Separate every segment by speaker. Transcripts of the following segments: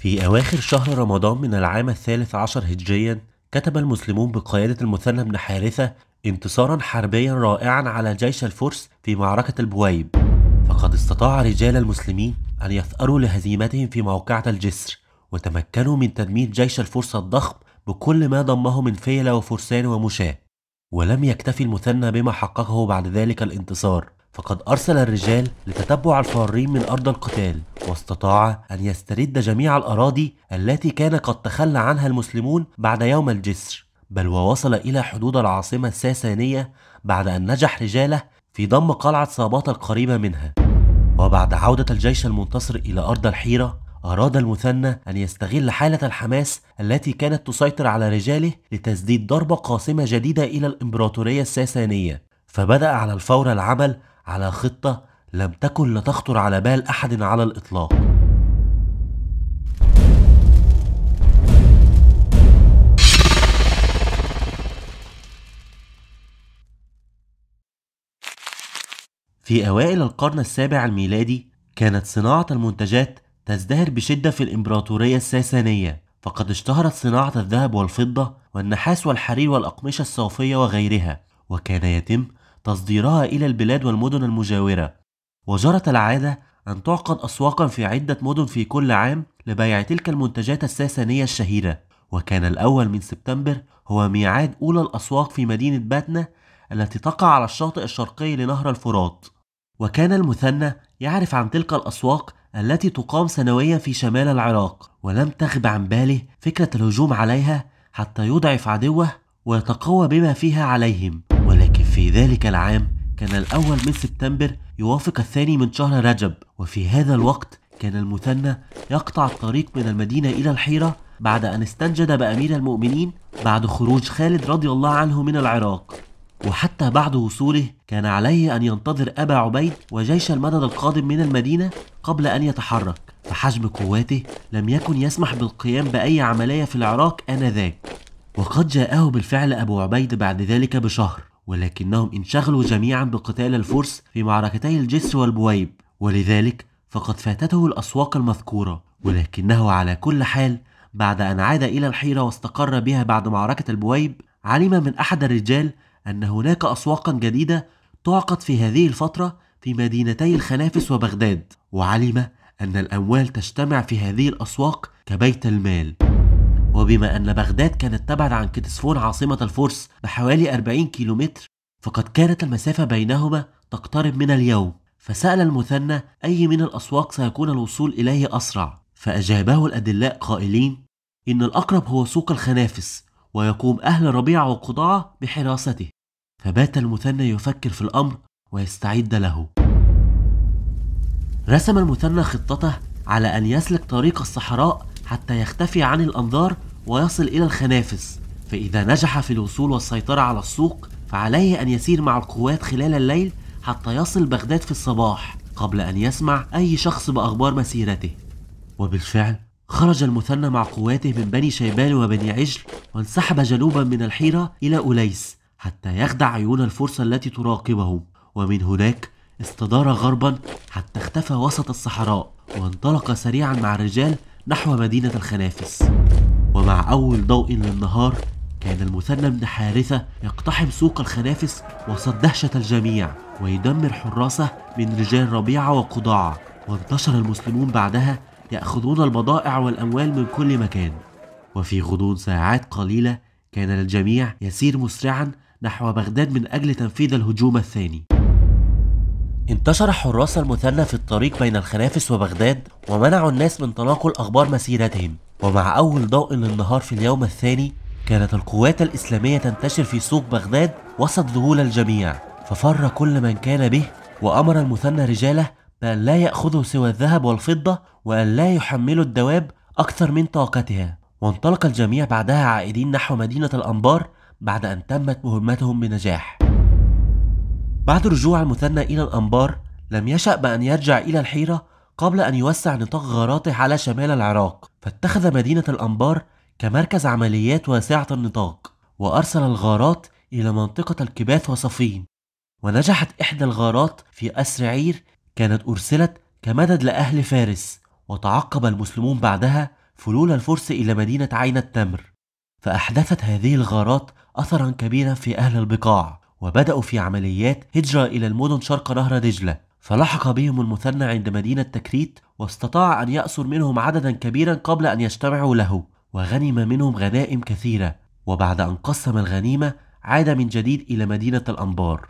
Speaker 1: في أواخر شهر رمضان من العام الثالث عشر هجريا كتب المسلمون بقيادة المثنى بن حارثة انتصارا حربيا رائعا على جيش الفرس في معركة البويب فقد استطاع رجال المسلمين أن يثأروا لهزيمتهم في موقعة الجسر وتمكنوا من تدمير جيش الفرس الضخم بكل ما ضمه من فيلة وفرسان ومشاة ولم يكتفي المثنى بما حققه بعد ذلك الانتصار فقد أرسل الرجال لتتبع الفارين من أرض القتال واستطاع أن يسترد جميع الأراضي التي كان قد تخلى عنها المسلمون بعد يوم الجسر بل ووصل إلى حدود العاصمة الساسانية بعد أن نجح رجاله في ضم قلعة صاباتا القريبة منها وبعد عودة الجيش المنتصر إلى أرض الحيرة أراد المثنى أن يستغل حالة الحماس التي كانت تسيطر على رجاله لتسديد ضربة قاصمة جديدة إلى الإمبراطورية الساسانية فبدأ على الفور العمل على خطة لم تكن لتخطر على بال أحد على الإطلاق في أوائل القرن السابع الميلادي كانت صناعة المنتجات تزدهر بشدة في الإمبراطورية الساسانية فقد اشتهرت صناعة الذهب والفضة والنحاس والحرير والأقمشة الصوفية وغيرها وكان يتم تصديرها إلى البلاد والمدن المجاورة وجرت العادة أن تعقد أسواقا في عدة مدن في كل عام لبيع تلك المنتجات الساسانية الشهيرة وكان الأول من سبتمبر هو ميعاد أولى الأسواق في مدينة باتنا التي تقع على الشاطئ الشرقي لنهر الفرات وكان المثنى يعرف عن تلك الأسواق التي تقام سنويا في شمال العراق ولم تغب عن باله فكرة الهجوم عليها حتى يضعف عدوه ويتقوى بما فيها عليهم في ذلك العام كان الأول من سبتمبر يوافق الثاني من شهر رجب وفي هذا الوقت كان المثنى يقطع الطريق من المدينة إلى الحيرة بعد أن استنجد بأمير المؤمنين بعد خروج خالد رضي الله عنه من العراق وحتى بعد وصوله كان عليه أن ينتظر أبا عبيد وجيش المدد القادم من المدينة قبل أن يتحرك فحجم قواته لم يكن يسمح بالقيام بأي عملية في العراق آنذاك وقد جاءه بالفعل أبو عبيد بعد ذلك بشهر ولكنهم انشغلوا جميعا بقتال الفرس في معركتي الجس والبويب ولذلك فقد فاتته الأسواق المذكورة ولكنه على كل حال بعد أن عاد إلى الحيرة واستقر بها بعد معركة البويب علم من أحد الرجال أن هناك أسواقا جديدة تعقد في هذه الفترة في مدينتي الخنافس وبغداد وعلم أن الأموال تجتمع في هذه الأسواق كبيت المال وبما أن بغداد كانت تبعد عن كتسفون عاصمة الفرس بحوالي 40 كيلومتر فقد كانت المسافة بينهما تقترب من اليوم فسأل المثنى أي من الأسواق سيكون الوصول إليه أسرع فأجابه الأدلاء قائلين إن الأقرب هو سوق الخنافس ويقوم أهل ربيع وقضاعة بحراسته فبات المثنى يفكر في الأمر ويستعد له رسم المثنى خطته على أن يسلك طريق الصحراء حتى يختفي عن الأنظار ويصل إلى الخنافس فإذا نجح في الوصول والسيطرة على السوق فعليه أن يسير مع القوات خلال الليل حتى يصل بغداد في الصباح قبل أن يسمع أي شخص بأخبار مسيرته وبالفعل خرج المثنى مع قواته من بني شيبان وبني عجل وانسحب جنوبا من الحيرة إلى أوليس حتى يخدع عيون الفرصة التي تراقبه ومن هناك استدار غربا حتى اختفى وسط الصحراء وانطلق سريعا مع الرجال نحو مدينة الخنافس ومع أول ضوء للنهار كان المثنى بن حارثة يقتحم سوق الخنافس وسط دهشة الجميع ويدمر حراسه من رجال ربيعة وقضاعة وانتشر المسلمون بعدها يأخذون البضائع والأموال من كل مكان وفي غضون ساعات قليلة كان الجميع يسير مسرعا نحو بغداد من أجل تنفيذ الهجوم الثاني انتشر حراس المثنى في الطريق بين الخنافس وبغداد ومنعوا الناس من تناقل أخبار مسيرتهم ومع أول ضوء للنهار في اليوم الثاني كانت القوات الإسلامية تنتشر في سوق بغداد وسط ذهول الجميع ففر كل من كان به وأمر المثنى رجاله بأن لا يأخذوا سوى الذهب والفضة وأن لا يحملوا الدواب أكثر من طاقتها وانطلق الجميع بعدها عائدين نحو مدينة الأنبار بعد أن تمت مهمتهم بنجاح بعد رجوع المثنى إلى الأنبار لم يشأ بأن يرجع إلى الحيرة قبل أن يوسع نطاق غاراته على شمال العراق فاتخذ مدينة الأنبار كمركز عمليات واسعة النطاق وأرسل الغارات إلى منطقة الكباث وصفين ونجحت إحدى الغارات في أسر عير كانت أرسلت كمدد لأهل فارس وتعقب المسلمون بعدها فلول الفرس إلى مدينة عين التمر فأحدثت هذه الغارات أثرا كبيرا في أهل البقاع وبدأوا في عمليات هجرة إلى المدن شرق نهر دجلة فلحق بهم المثنى عند مدينة تكريت واستطاع أن يأسر منهم عددا كبيرا قبل أن يجتمعوا له وغنم منهم غنائم كثيرة وبعد أن قسم الغنيمة عاد من جديد إلى مدينة الأنبار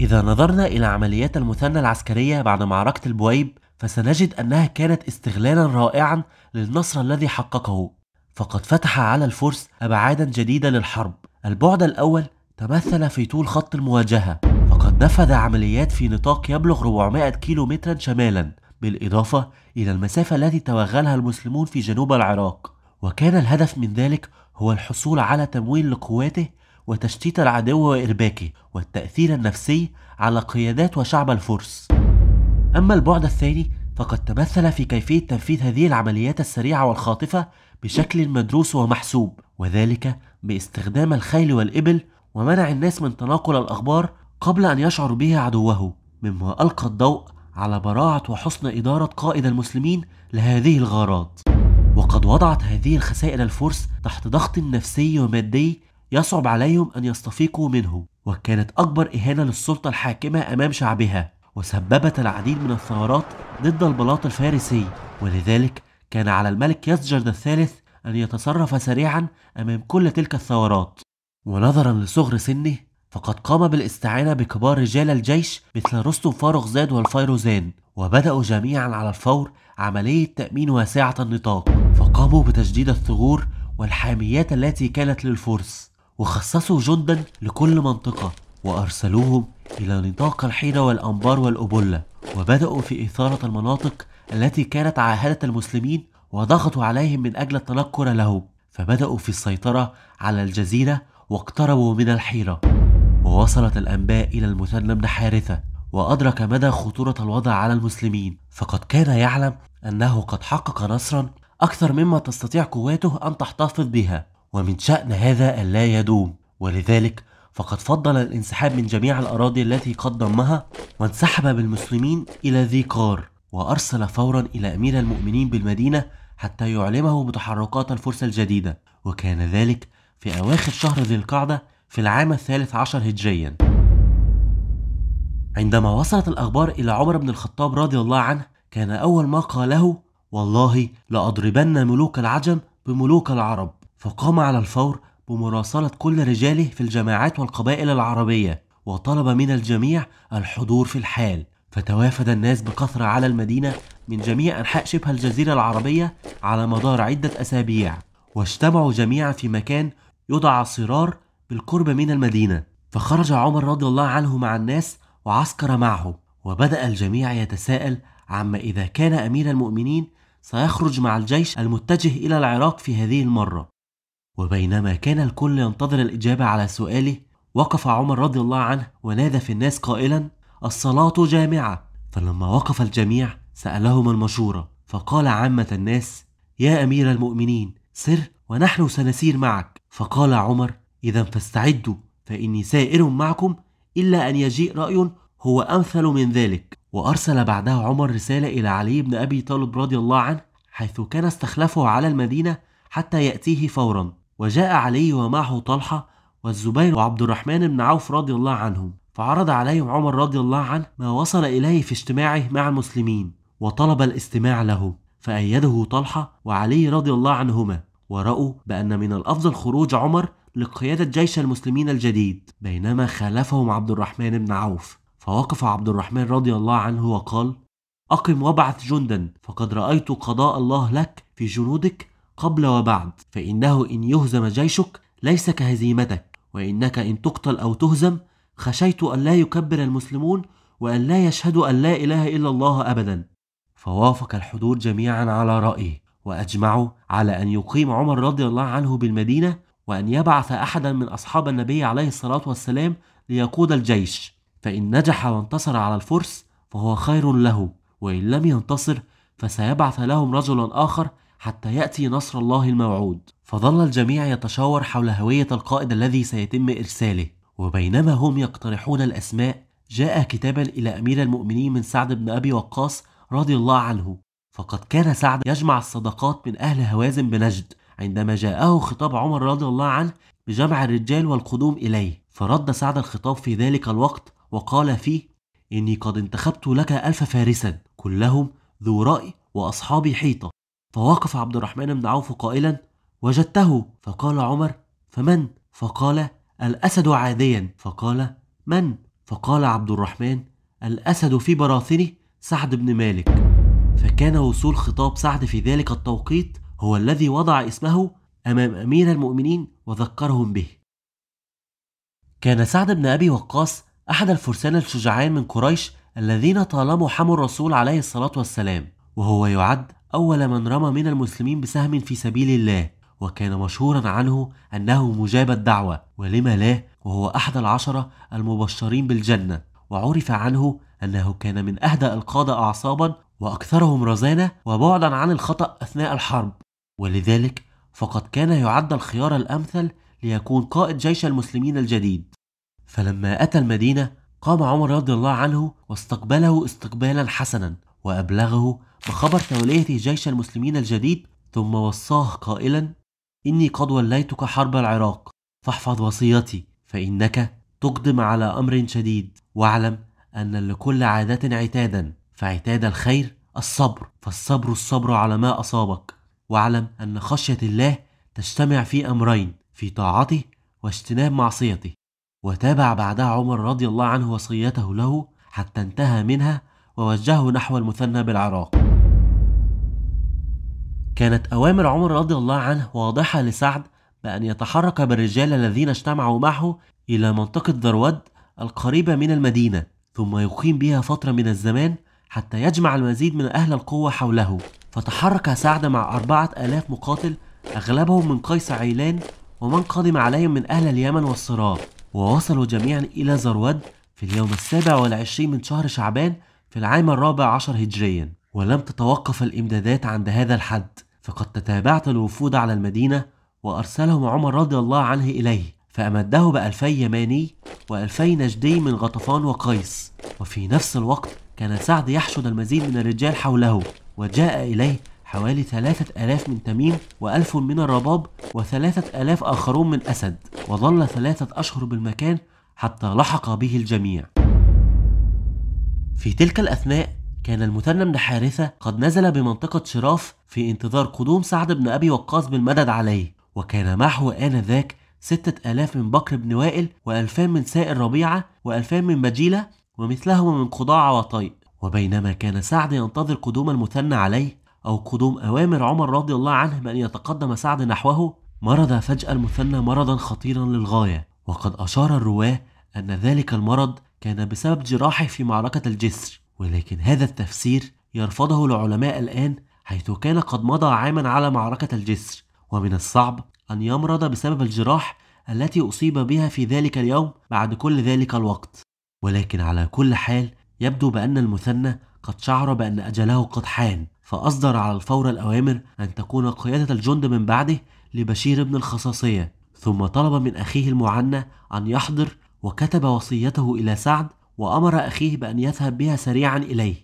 Speaker 1: إذا نظرنا إلى عمليات المثنى العسكرية بعد معركة البويب فسنجد أنها كانت استغلالا رائعا للنصر الذي حققه فقد فتح على الفرس أبعادا جديدة للحرب البعد الأول تمثل في طول خط المواجهة فقد نفذ عمليات في نطاق يبلغ 400 كيلو مترا شمالا بالإضافة إلى المسافة التي توغلها المسلمون في جنوب العراق وكان الهدف من ذلك هو الحصول على تمويل لقواته وتشتيت العدو وإرباكه والتأثير النفسي على قيادات وشعب الفرس أما البعد الثاني فقد تمثل في كيفية تنفيذ هذه العمليات السريعة والخاطفة بشكل مدروس ومحسوب وذلك باستخدام الخيل والإبل ومنع الناس من تناقل الأخبار قبل أن يشعر به عدوه مما ألقى الضوء على براعة وحسن إدارة قائد المسلمين لهذه الغارات وقد وضعت هذه الخسائر الفرس تحت ضغط نفسي ومادي يصعب عليهم أن يستفيقوا منه وكانت أكبر إهانة للسلطة الحاكمة أمام شعبها وسببت العديد من الثورات ضد البلاط الفارسي ولذلك كان على الملك يسجرد الثالث أن يتصرف سريعا أمام كل تلك الثورات ونظرا لصغر سنه فقد قام بالاستعانة بكبار رجال الجيش مثل رستم فاروخزاد والفيروزان وبدأوا جميعا على الفور عملية تأمين واسعة النطاق فقاموا بتجديد الثغور والحاميات التي كانت للفرس وخصصوا جندا لكل منطقة وأرسلوهم إلى نطاق الحيرة والأنبار والأبلة وبدأوا في إثارة المناطق التي كانت عاهدة المسلمين وضغطوا عليهم من أجل التنكر لهم فبدأوا في السيطرة على الجزيرة واقتربوا من الحيرة ووصلت الأنباء إلى المثنى بن حارثة وأدرك مدى خطورة الوضع على المسلمين فقد كان يعلم أنه قد حقق نصرا أكثر مما تستطيع قواته أن تحتفظ بها ومن شأن هذا ألا يدوم ولذلك فقد فضل الانسحاب من جميع الأراضي التي قد ضمها وانسحب بالمسلمين إلى ذي قار وأرسل فورا إلى أمير المؤمنين بالمدينة حتى يعلمه بتحركات الفرس الجديدة وكان ذلك في أواخر شهر ذي القعدة في العام الثالث عشر هجريا عندما وصلت الأخبار إلى عمر بن الخطاب رضي الله عنه كان أول ما قاله والله لأضربن ملوك العجم بملوك العرب فقام على الفور بمراسلة كل رجاله في الجماعات والقبائل العربية وطلب من الجميع الحضور في الحال فتوافد الناس بكثرة على المدينة من جميع أنحاء شبه الجزيرة العربية على مدار عدة أسابيع واجتمعوا جميعا في مكان يدعى صرار بالقرب من المدينة فخرج عمر رضي الله عنه مع الناس وعسكر معهم وبدأ الجميع يتساءل عما إذا كان أمير المؤمنين سيخرج مع الجيش المتجه إلى العراق في هذه المرة وبينما كان الكل ينتظر الإجابة على سؤاله وقف عمر رضي الله عنه ونادى في الناس قائلا الصلاة جامعة فلما وقف الجميع سألهم المشورة فقال عامة الناس يا أمير المؤمنين سر ونحن سنسير معك فقال عمر إذا فاستعدوا فإني سائر معكم إلا أن يجيء رأي هو أمثل من ذلك وأرسل بعدها عمر رسالة إلى علي بن أبي طالب رضي الله عنه حيث كان استخلفه على المدينة حتى يأتيه فورا وجاء علي ومعه طلحة والزبير وعبد الرحمن بن عوف رضي الله عنهم فعرض عليهم عمر رضي الله عنه ما وصل إليه في اجتماعه مع المسلمين وطلب الاستماع له فأيده طلحة وعلي رضي الله عنهما ورأوا بأن من الأفضل خروج عمر لقيادة جيش المسلمين الجديد بينما خالفهم عبد الرحمن بن عوف فوقف عبد الرحمن رضي الله عنه وقال أقم وابعث جندا فقد رأيت قضاء الله لك في جنودك قبل وبعد فإنه إن يهزم جيشك ليس كهزيمتك وإنك إن تقتل أو تهزم خشيت أن لا يكبر المسلمون وأن لا يشهدوا أن لا إله إلا الله أبدا فوافق الحضور جميعا على رأيه واجمعوا على ان يقيم عمر رضي الله عنه بالمدينه وان يبعث احدا من اصحاب النبي عليه الصلاه والسلام ليقود الجيش فان نجح وانتصر على الفرس فهو خير له وان لم ينتصر فسيبعث لهم رجلا اخر حتى ياتي نصر الله الموعود فظل الجميع يتشاور حول هويه القائد الذي سيتم ارساله وبينما هم يقترحون الاسماء جاء كتابا الى امير المؤمنين من سعد بن ابي وقاص رضي الله عنه فقد كان سعد يجمع الصدقات من أهل هوازن بنجد عندما جاءه خطاب عمر رضي الله عنه بجمع الرجال والقدوم إليه فرد سعد الخطاب في ذلك الوقت وقال فيه إني قد انتخبت لك ألف فارسا كلهم ذو رأي وأصحابي حيطة فوقف عبد الرحمن بن عوف قائلا وجدته فقال عمر فمن فقال الأسد عاديا فقال من فقال عبد الرحمن الأسد في براثنه سعد بن مالك فكان وصول خطاب سعد في ذلك التوقيت هو الذي وضع اسمه أمام أمير المؤمنين وذكرهم به كان سعد بن أبي وقاص أحد الفرسان الشجعان من قريش الذين طالما حموا الرسول عليه الصلاة والسلام وهو يعد أول من رمى من المسلمين بسهم في سبيل الله وكان مشهورا عنه أنه مجاب الدعوة ولما لا وهو أحد العشرة المبشرين بالجنة وعرف عنه أنه كان من أهدى القادة أعصابا وأكثرهم رزانة وبعدا عن الخطأ أثناء الحرب ولذلك فقد كان يعد الخيار الأمثل ليكون قائد جيش المسلمين الجديد فلما أتى المدينة قام عمر رضي الله عنه واستقبله استقبالا حسنا وأبلغه بخبر تولية جيش المسلمين الجديد ثم وصاه قائلا إني قد وليتك حرب العراق فاحفظ وصيتي فإنك تقدم على أمر شديد واعلم أن لكل عادة عتادا فعتاد الخير الصبر فالصبر الصبر على ما أصابك واعلم أن خشية الله تجتمع في أمرين في طاعته واجتناب معصيته وتابع بعدها عمر رضي الله عنه وصيته له حتى انتهى منها ووجهه نحو المثنى بالعراق كانت أوامر عمر رضي الله عنه واضحة لسعد بأن يتحرك بالرجال الذين اجتمعوا معه إلى منطقة ذرود القريبة من المدينة ثم يقيم بها فترة من الزمان حتى يجمع المزيد من أهل القوة حوله فتحرك سعد مع أربعة آلاف مقاتل أغلبهم من قيس عيلان ومن قدم عليهم من أهل اليمن والصراع ووصلوا جميعا إلى زرود في اليوم السابع والعشرين من شهر شعبان في العام الرابع عشر هجريا ولم تتوقف الإمدادات عند هذا الحد فقد تتابعت الوفود على المدينة وأرسلهم عمر رضي الله عنه إليه فأمده بألفي يماني وألفي نجدي من غطفان وقيس وفي نفس الوقت كان سعد يحشد المزيد من الرجال حوله وجاء إليه حوالي ثلاثة ألاف من تميم وألف من الرباب وثلاثة ألاف آخرون من أسد وظل ثلاثة أشهر بالمكان حتى لحق به الجميع في تلك الأثناء كان المثنى بن حارثة قد نزل بمنطقة شراف في انتظار قدوم سعد بن أبي وقاص بالمدد عليه وكان معه آنذاك ستة آلاف من بكر بن وائل وألفان من سائر ربيعة وألفان من بجيلة ومثلهما من قضاع وطيء وبينما كان سعد ينتظر قدوم المثنى عليه أو قدوم أوامر عمر رضي الله عنه بأن يتقدم سعد نحوه مرض فجأة المثنى مرضا خطيرا للغاية وقد أشار الرواه أن ذلك المرض كان بسبب جراحه في معركة الجسر ولكن هذا التفسير يرفضه العلماء الآن حيث كان قد مضى عاما على معركة الجسر ومن الصعب أن يمرض بسبب الجراح التي أصيب بها في ذلك اليوم بعد كل ذلك الوقت ولكن على كل حال يبدو بأن المثنى قد شعر بأن أجله قد حان فأصدر على الفور الأوامر أن تكون قيادة الجند من بعده لبشير بن الخصاصية ثم طلب من أخيه المعنى أن يحضر وكتب وصيته إلى سعد وأمر أخيه بأن يذهب بها سريعا إليه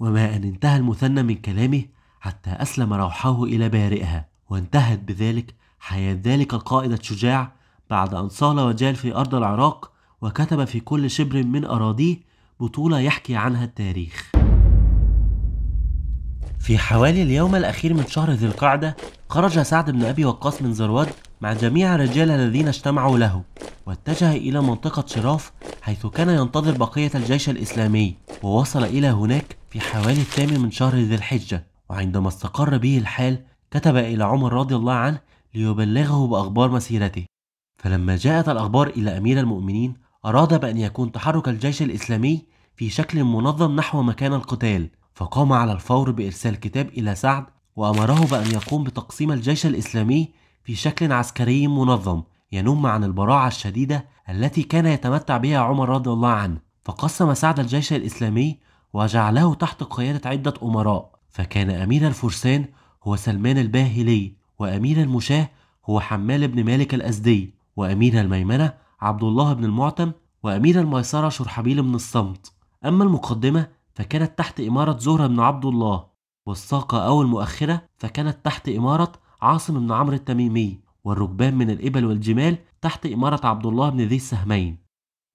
Speaker 1: وما أن انتهى المثنى من كلامه حتى أسلم روحه إلى بارئها وانتهت بذلك حياة ذلك القائد الشجاع بعد أن صال وجال في أرض العراق وكتب في كل شبر من أراضيه بطولة يحكي عنها التاريخ في حوالي اليوم الأخير من شهر ذي القعدة خرج سعد بن أبي وقاص من زرود مع جميع الرجال الذين اجتمعوا له واتجه إلى منطقة شراف حيث كان ينتظر بقية الجيش الإسلامي ووصل إلى هناك في حوالي الثامن من شهر ذي الحجة وعندما استقر به الحال كتب إلى عمر رضي الله عنه ليبلغه بأخبار مسيرته فلما جاءت الأخبار إلى أمير المؤمنين أراد بأن يكون تحرك الجيش الإسلامي في شكل منظم نحو مكان القتال فقام على الفور بإرسال كتاب إلى سعد وأمره بأن يقوم بتقسيم الجيش الإسلامي في شكل عسكري منظم ينم عن البراعة الشديدة التي كان يتمتع بها عمر رضي الله عنه فقسم سعد الجيش الإسلامي وجعله تحت قيادة عدة أمراء فكان أمير الفرسان هو سلمان الباهلي وأمير المشاه هو حمال بن مالك الأزدي وأمير الميمنة عبد الله بن المعتم وأمير الميسرة شرحبيل بن الصمت أما المقدمة فكانت تحت إمارة زهرة بن عبد الله والساقة أو المؤخرة فكانت تحت إمارة عاصم بن عمرو التميمي والركبان من الإبل والجمال تحت إمارة عبد الله بن ذي السهمين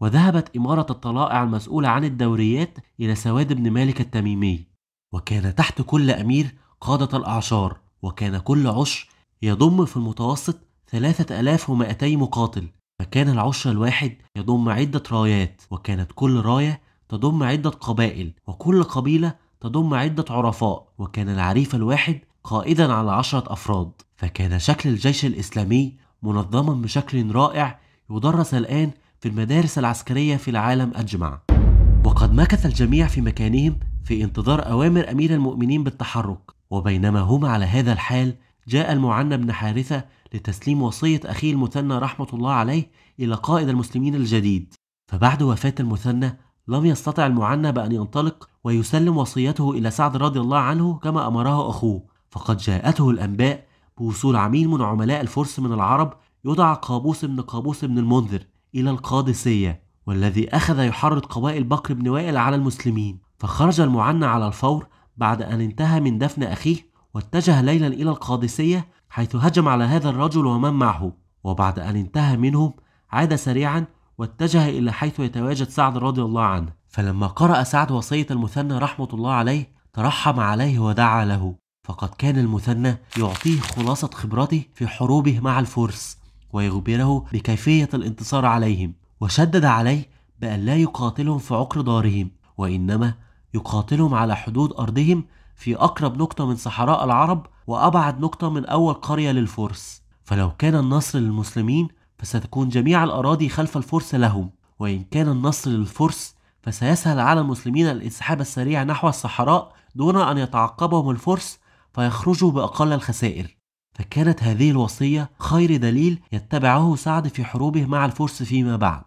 Speaker 1: وذهبت إمارة الطلائع المسؤولة عن الدوريات إلى سواد بن مالك التميمي وكان تحت كل أمير قادة الأعشار وكان كل عشر يضم في المتوسط 3200 مقاتل فكان العشر الواحد يضم عدة رايات وكانت كل راية تضم عدة قبائل وكل قبيلة تضم عدة عرفاء وكان العريف الواحد قائدا على عشرة أفراد فكان شكل الجيش الإسلامي منظما بشكل رائع يدرس الآن في المدارس العسكرية في العالم أجمع وقد مكث الجميع في مكانهم في انتظار أوامر أمير المؤمنين بالتحرك وبينما هم على هذا الحال جاء المعنى بن حارثة لتسليم وصية أخيه المثنى رحمة الله عليه إلى قائد المسلمين الجديد فبعد وفاة المثنى لم يستطع المعنى بأن ينطلق ويسلم وصيته إلى سعد رضي الله عنه كما أمره أخوه فقد جاءته الأنباء بوصول عميل من عملاء الفرس من العرب يدعى قابوس بن قابوس بن المنذر إلى القادسية والذي أخذ يحرض قبائل بكر بن وائل على المسلمين فخرج المعنى على الفور بعد أن انتهى من دفن أخيه واتجه ليلا إلى القادسية حيث هجم على هذا الرجل ومن معه وبعد أن انتهى منهم عاد سريعا واتجه إلى حيث يتواجد سعد رضي الله عنه فلما قرأ سعد وصية المثنى رحمة الله عليه ترحم عليه ودعا له فقد كان المثنى يعطيه خلاصة خبرته في حروبه مع الفرس ويخبره بكيفية الانتصار عليهم وشدد عليه بأن لا يقاتلهم في عقر دارهم وإنما يقاتلهم على حدود أرضهم في أقرب نقطة من صحراء العرب وأبعد نقطة من أول قرية للفرس فلو كان النصر للمسلمين فستكون جميع الأراضي خلف الفرس لهم وإن كان النصر للفرس فسيسهل على المسلمين الانسحاب السريع نحو الصحراء دون أن يتعقبهم الفرس فيخرجوا بأقل الخسائر فكانت هذه الوصية خير دليل يتبعه سعد في حروبه مع الفرس فيما بعد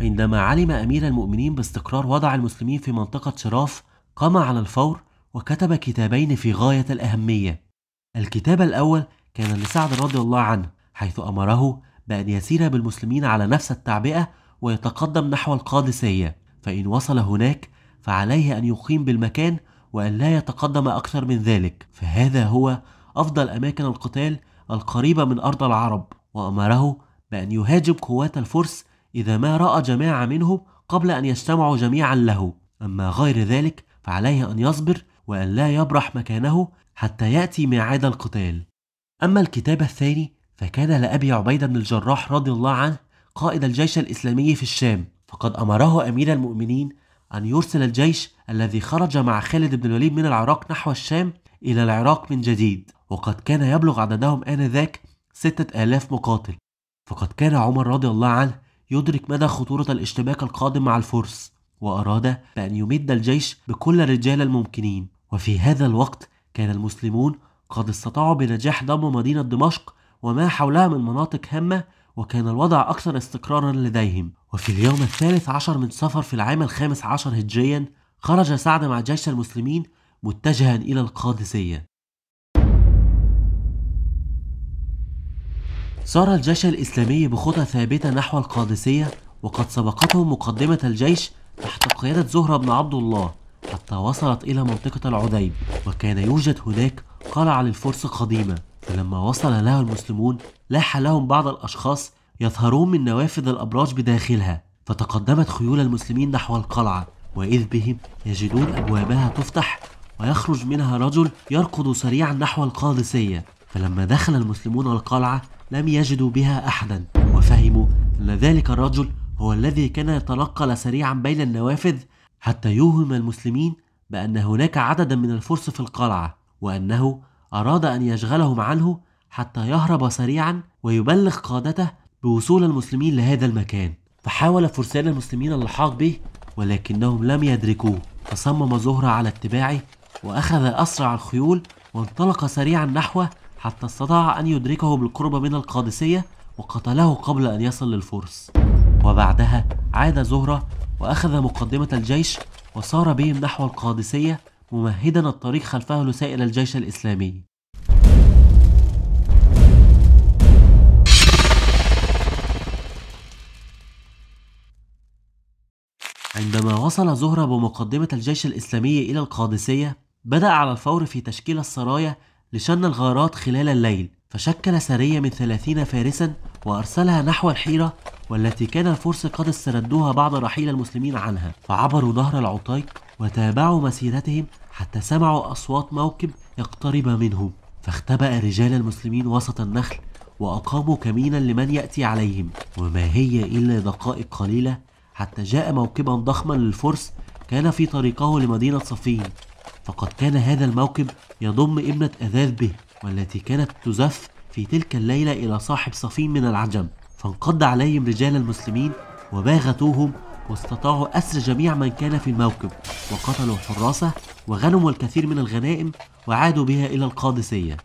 Speaker 1: عندما علم أمير المؤمنين باستقرار وضع المسلمين في منطقة شراف قام على الفور وكتب كتابين في غاية الأهمية الكتاب الأول كان لسعد رضي الله عنه حيث أمره بأن يسير بالمسلمين على نفس التعبئة ويتقدم نحو القادسية فإن وصل هناك فعليه أن يقيم بالمكان وأن لا يتقدم أكثر من ذلك فهذا هو أفضل أماكن القتال القريبة من أرض العرب وأمره بأن يهاجم قوات الفرس إذا ما رأى جماعة منهم قبل أن يجتمعوا جميعا له أما غير ذلك فعليه أن يصبر وأن لا يبرح مكانه حتى يأتي ميعاد القتال أما الكتاب الثاني فكان لأبي عبيدة بن الجراح رضي الله عنه قائد الجيش الإسلامي في الشام فقد أمره أمير المؤمنين أن يرسل الجيش الذي خرج مع خالد بن الوليد من العراق نحو الشام إلى العراق من جديد وقد كان يبلغ عددهم آنذاك ستة آلاف مقاتل فقد كان عمر رضي الله عنه يدرك مدى خطورة الاشتباك القادم مع الفرس وأراد بأن يمد الجيش بكل الرجال الممكنين وفي هذا الوقت كان المسلمون قد استطاعوا بنجاح ضم مدينة دمشق وما حولها من مناطق هامة وكان الوضع أكثر استقرارا لديهم وفي اليوم الثالث عشر من سفر في العام الخامس عشر هجريا خرج سعد مع جيش المسلمين متجها إلى القادسية سار الجيش الإسلامي بخطى ثابتة نحو القادسية وقد سبقته مقدمة الجيش تحت قيادة زهرة بن عبد الله حتى وصلت إلى منطقة العديب وكان يوجد هناك قلعة للفرس قديمة فلما وصل لها المسلمون لاح لهم بعض الأشخاص يظهرون من نوافذ الأبراج بداخلها فتقدمت خيول المسلمين نحو القلعة وإذ بهم يجدون أبوابها تفتح ويخرج منها رجل يركض سريعا نحو القادسية فلما دخل المسلمون القلعة لم يجدوا بها أحدا وفهموا أن ذلك الرجل هو الذي كان يتنقل سريعا بين النوافذ حتى يوهم المسلمين بأن هناك عددا من الفرس في القلعة وأنه أراد أن يشغلهم عنه حتى يهرب سريعا ويبلغ قادته بوصول المسلمين لهذا المكان فحاول فرسان المسلمين اللحاق به ولكنهم لم يدركوه فصمم زهرة على اتباعه وأخذ أسرع الخيول وانطلق سريعا نحوه حتى استطاع أن يدركه بالقرب من القادسية وقتله قبل أن يصل للفرس وبعدها عاد زهرة وأخذ مقدمة الجيش وسار بهم نحو القادسية ممهدا الطريق خلفه لسائر الجيش الإسلامي عندما وصل زهرة بمقدمة الجيش الإسلامي إلى القادسية بدأ على الفور في تشكيل السرايا لشن الغارات خلال الليل فشكل سرية من 30 فارسا وأرسلها نحو الحيرة والتي كان الفرس قد استردوها بعد رحيل المسلمين عنها فعبروا نهر العطيق وتابعوا مسيرتهم حتى سمعوا أصوات موكب يقترب منهم فاختبأ رجال المسلمين وسط النخل وأقاموا كمينا لمن يأتي عليهم وما هي إلا دقائق قليلة حتى جاء موكبا ضخما للفرس كان في طريقه لمدينة صفين فقد كان هذا الموكب يضم ابنة أذاذ به والتي كانت تزف في تلك الليلة إلى صاحب صفين من العجم فانقض عليهم رجال المسلمين وباغتوهم واستطاعوا أسر جميع من كان في الموكب وقتلوا حراسه وغنموا الكثير من الغنائم وعادوا بها إلى القادسية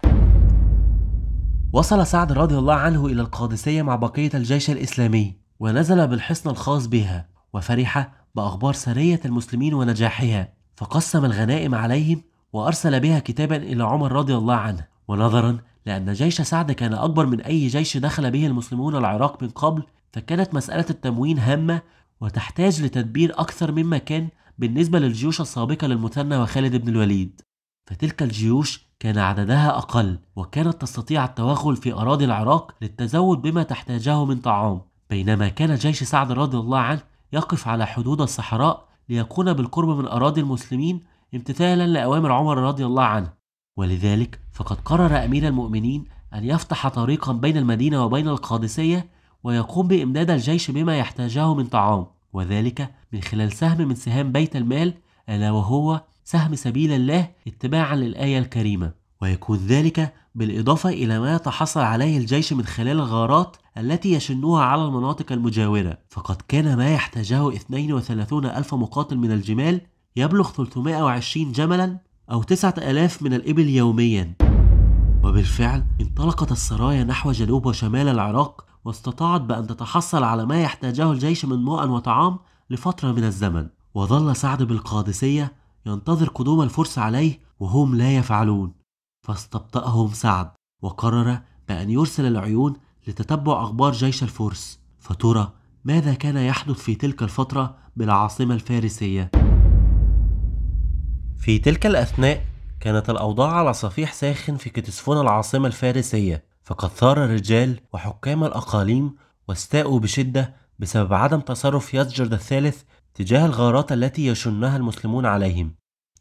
Speaker 1: وصل سعد رضي الله عنه إلى القادسية مع بقية الجيش الإسلامي ونزل بالحصن الخاص بها وفرح بأخبار سرية المسلمين ونجاحها فقسم الغنائم عليهم وأرسل بها كتابا إلى عمر رضي الله عنه ونظرا لأن جيش سعد كان أكبر من أي جيش دخل به المسلمون العراق من قبل فكانت مسألة التموين هامة وتحتاج لتدبير أكثر مما كان بالنسبة للجيوش السابقة للمثنى وخالد بن الوليد فتلك الجيوش كان عددها أقل وكانت تستطيع التوغل في أراضي العراق للتزود بما تحتاجه من طعام بينما كان جيش سعد رضي الله عنه يقف على حدود الصحراء ليكون بالقرب من أراضي المسلمين امتثالا لأوامر عمر رضي الله عنه ولذلك فقد قرر أمير المؤمنين أن يفتح طريقا بين المدينة وبين القادسية ويقوم بإمداد الجيش بما يحتاجه من طعام وذلك من خلال سهم من سهام بيت المال ألا وهو سهم سبيل الله اتباعا للآية الكريمة ويكون ذلك بالإضافة إلى ما يتحصل عليه الجيش من خلال الغارات التي يشنوها على المناطق المجاورة فقد كان ما يحتاجه 32 ألف مقاتل من الجمال يبلغ 320 جملا أو 9000 من الإبل يوميا وبالفعل انطلقت السرايا نحو جنوب وشمال العراق واستطاعت بأن تتحصل على ما يحتاجه الجيش من ماء وطعام لفترة من الزمن وظل سعد بالقادسية ينتظر قدوم الفرس عليه وهم لا يفعلون فاستبطأهم سعد وقرر بأن يرسل العيون لتتبع أخبار جيش الفرس فترى ماذا كان يحدث في تلك الفترة بالعاصمة الفارسية؟ في تلك الأثناء كانت الأوضاع على صفيح ساخن في كتسفون العاصمة الفارسية فقد ثار الرجال وحكام الأقاليم واستاءوا بشدة بسبب عدم تصرف يسجرد الثالث تجاه الغارات التي يشنها المسلمون عليهم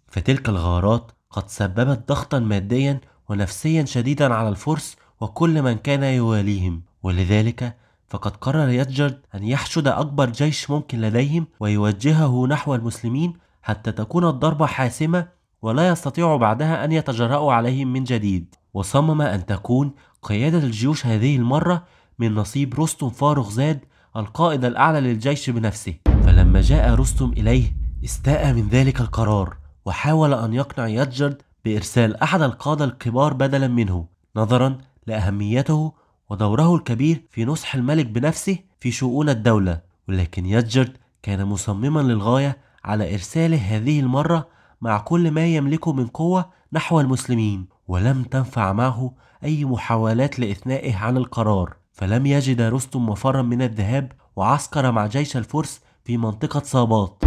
Speaker 1: فتلك الغارات قد سببت ضغطا ماديا ونفسيا شديدا على الفرس وكل من كان يواليهم ولذلك فقد قرر يتجرد أن يحشد أكبر جيش ممكن لديهم ويوجهه نحو المسلمين حتى تكون الضربة حاسمة ولا يستطيع بعدها أن يتجرأوا عليهم من جديد وصمم أن تكون قيادة الجيوش هذه المرة من نصيب رستم فارغ زاد القائد الأعلى للجيش بنفسه فلما جاء رستم إليه استاء من ذلك القرار وحاول أن يقنع يتجرد بإرسال أحد القادة الكبار بدلا منه نظرا لأهميته ودوره الكبير في نصح الملك بنفسه في شؤون الدولة ولكن يتجرد كان مصمما للغاية على إرساله هذه المرة مع كل ما يملكه من قوة نحو المسلمين ولم تنفع معه أي محاولات لإثنائه عن القرار فلم يجد رستم مفرا من الذهاب وعسكر مع جيش الفرس في منطقة صابات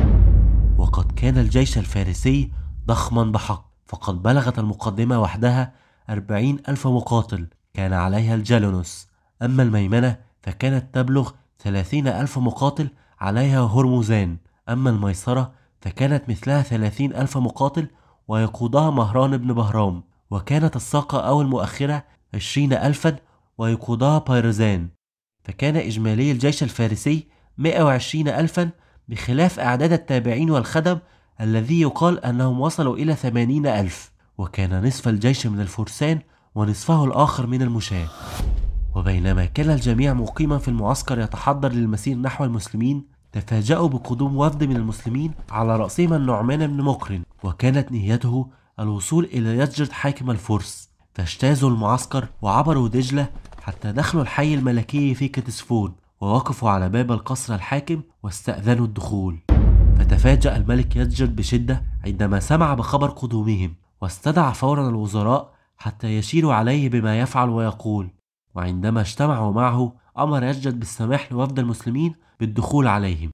Speaker 1: وقد كان الجيش الفارسي ضخما بحق فقد بلغت المقدمة وحدها أربعين ألف مقاتل كان عليها الجالونوس أما الميمنة فكانت تبلغ ثلاثين ألف مقاتل عليها هرموزان أما الميسرة فكانت مثلها ثلاثين ألف مقاتل ويقودها مهران بن بهرام وكانت الساقة أو المؤخرة عشرين ألفا ويقودها بايرزان فكان إجمالي الجيش الفارسي مائة وعشرين ألفا بخلاف أعداد التابعين والخدم الذي يقال أنهم وصلوا إلى ثمانين ألف وكان نصف الجيش من الفرسان ونصفه الآخر من المشاة وبينما كان الجميع مقيما في المعسكر يتحضر للمسير نحو المسلمين تفاجأوا بقدوم وفد من المسلمين على رأسهم النعمان بن مقرن وكانت نيته الوصول إلى يجرد حاكم الفرس فاجتازوا المعسكر وعبروا دجلة حتى دخلوا الحي الملكي في كتسفون ووقفوا على باب القصر الحاكم واستأذنوا الدخول فتفاجأ الملك يجرد بشدة عندما سمع بخبر قدومهم واستدعى فورا الوزراء حتى يشيروا عليه بما يفعل ويقول وعندما اجتمعوا معه أمر يشجد بالسماح لوفد المسلمين بالدخول عليهم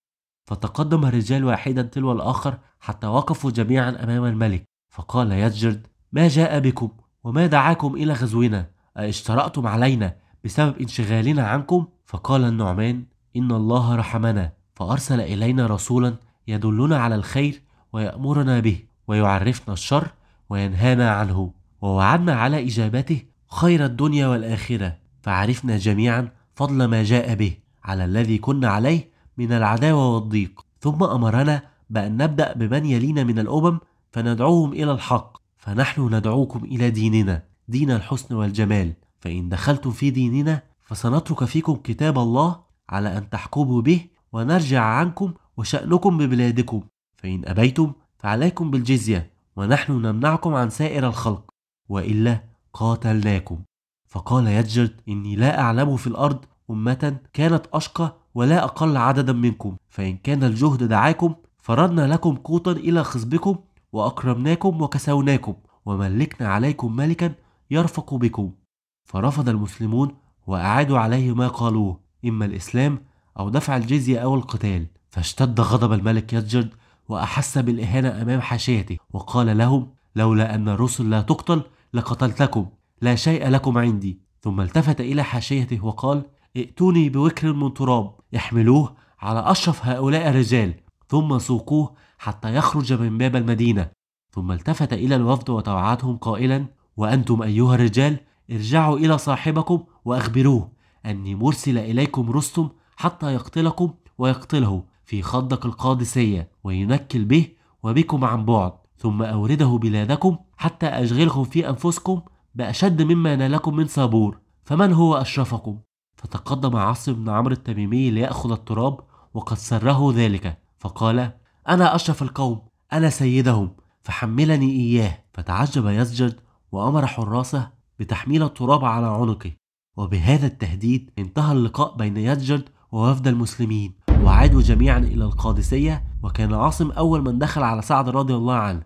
Speaker 1: فتقدم الرجال واحدا تلو الآخر حتى وقفوا جميعا أمام الملك فقال يسجد ما جاء بكم وما دعاكم إلى غزونا أشترأتم علينا بسبب انشغالنا عنكم فقال النعمان إن الله رحمنا فأرسل إلينا رسولا يدلنا على الخير ويأمرنا به ويعرفنا الشر وينهانا عنه ووعدنا على إجابته خير الدنيا والآخرة فعرفنا جميعا فضل ما جاء به على الذي كنا عليه من العداوة والضيق ثم أمرنا بأن نبدأ بمن يلينا من الأمم فندعوهم إلى الحق فنحن ندعوكم إلى ديننا دين الحسن والجمال فإن دخلتم في ديننا فسنترك فيكم كتاب الله على أن تحكموا به ونرجع عنكم وشأنكم ببلادكم فإن أبيتم فعليكم بالجزية ونحن نمنعكم عن سائر الخلق وإلا قاتلناكم فقال يدجرد إني لا أعلم في الأرض أمة كانت أشقى ولا أقل عددا منكم فإن كان الجهد دعاكم فردنا لكم قوتا إلى خصبكم وأكرمناكم وكسوناكم وملكنا عليكم ملكا يرفق بكم فرفض المسلمون وأعادوا عليه ما قالوه إما الإسلام أو دفع الجزية أو القتال فاشتد غضب الملك يتجرد وأحس بالإهانة أمام حاشيته وقال لهم لولا أن الرسل لا تقتل لقتلتكم لا شيء لكم عندي ثم التفت إلى حاشيته وقال ائتوني بوكر من تراب احملوه على أشرف هؤلاء الرجال ثم سوقوه حتى يخرج من باب المدينة ثم التفت إلى الوفد وتوعدهم قائلا وأنتم أيها الرجال ارجعوا إلى صاحبكم وأخبروه أني مرسل إليكم رستم حتى يقتلكم ويقتله في خندق القادسية وينكل به وبكم عن بعد ثم أورده بلادكم حتى أشغلكم في أنفسكم بأشد مما نالكم من سابور فمن هو أشرفكم؟ فتقدم عاصم بن عمرو التميمي ليأخذ التراب وقد سره ذلك فقال أنا أشرف القوم أنا سيدهم فحملني إياه فتعجب يسجد وأمر حراسه بتحميل التراب على عنقه وبهذا التهديد انتهى اللقاء بين يسجد ووفد المسلمين وعادوا جميعا إلى القادسية وكان عاصم أول من دخل على سعد رضي الله عنه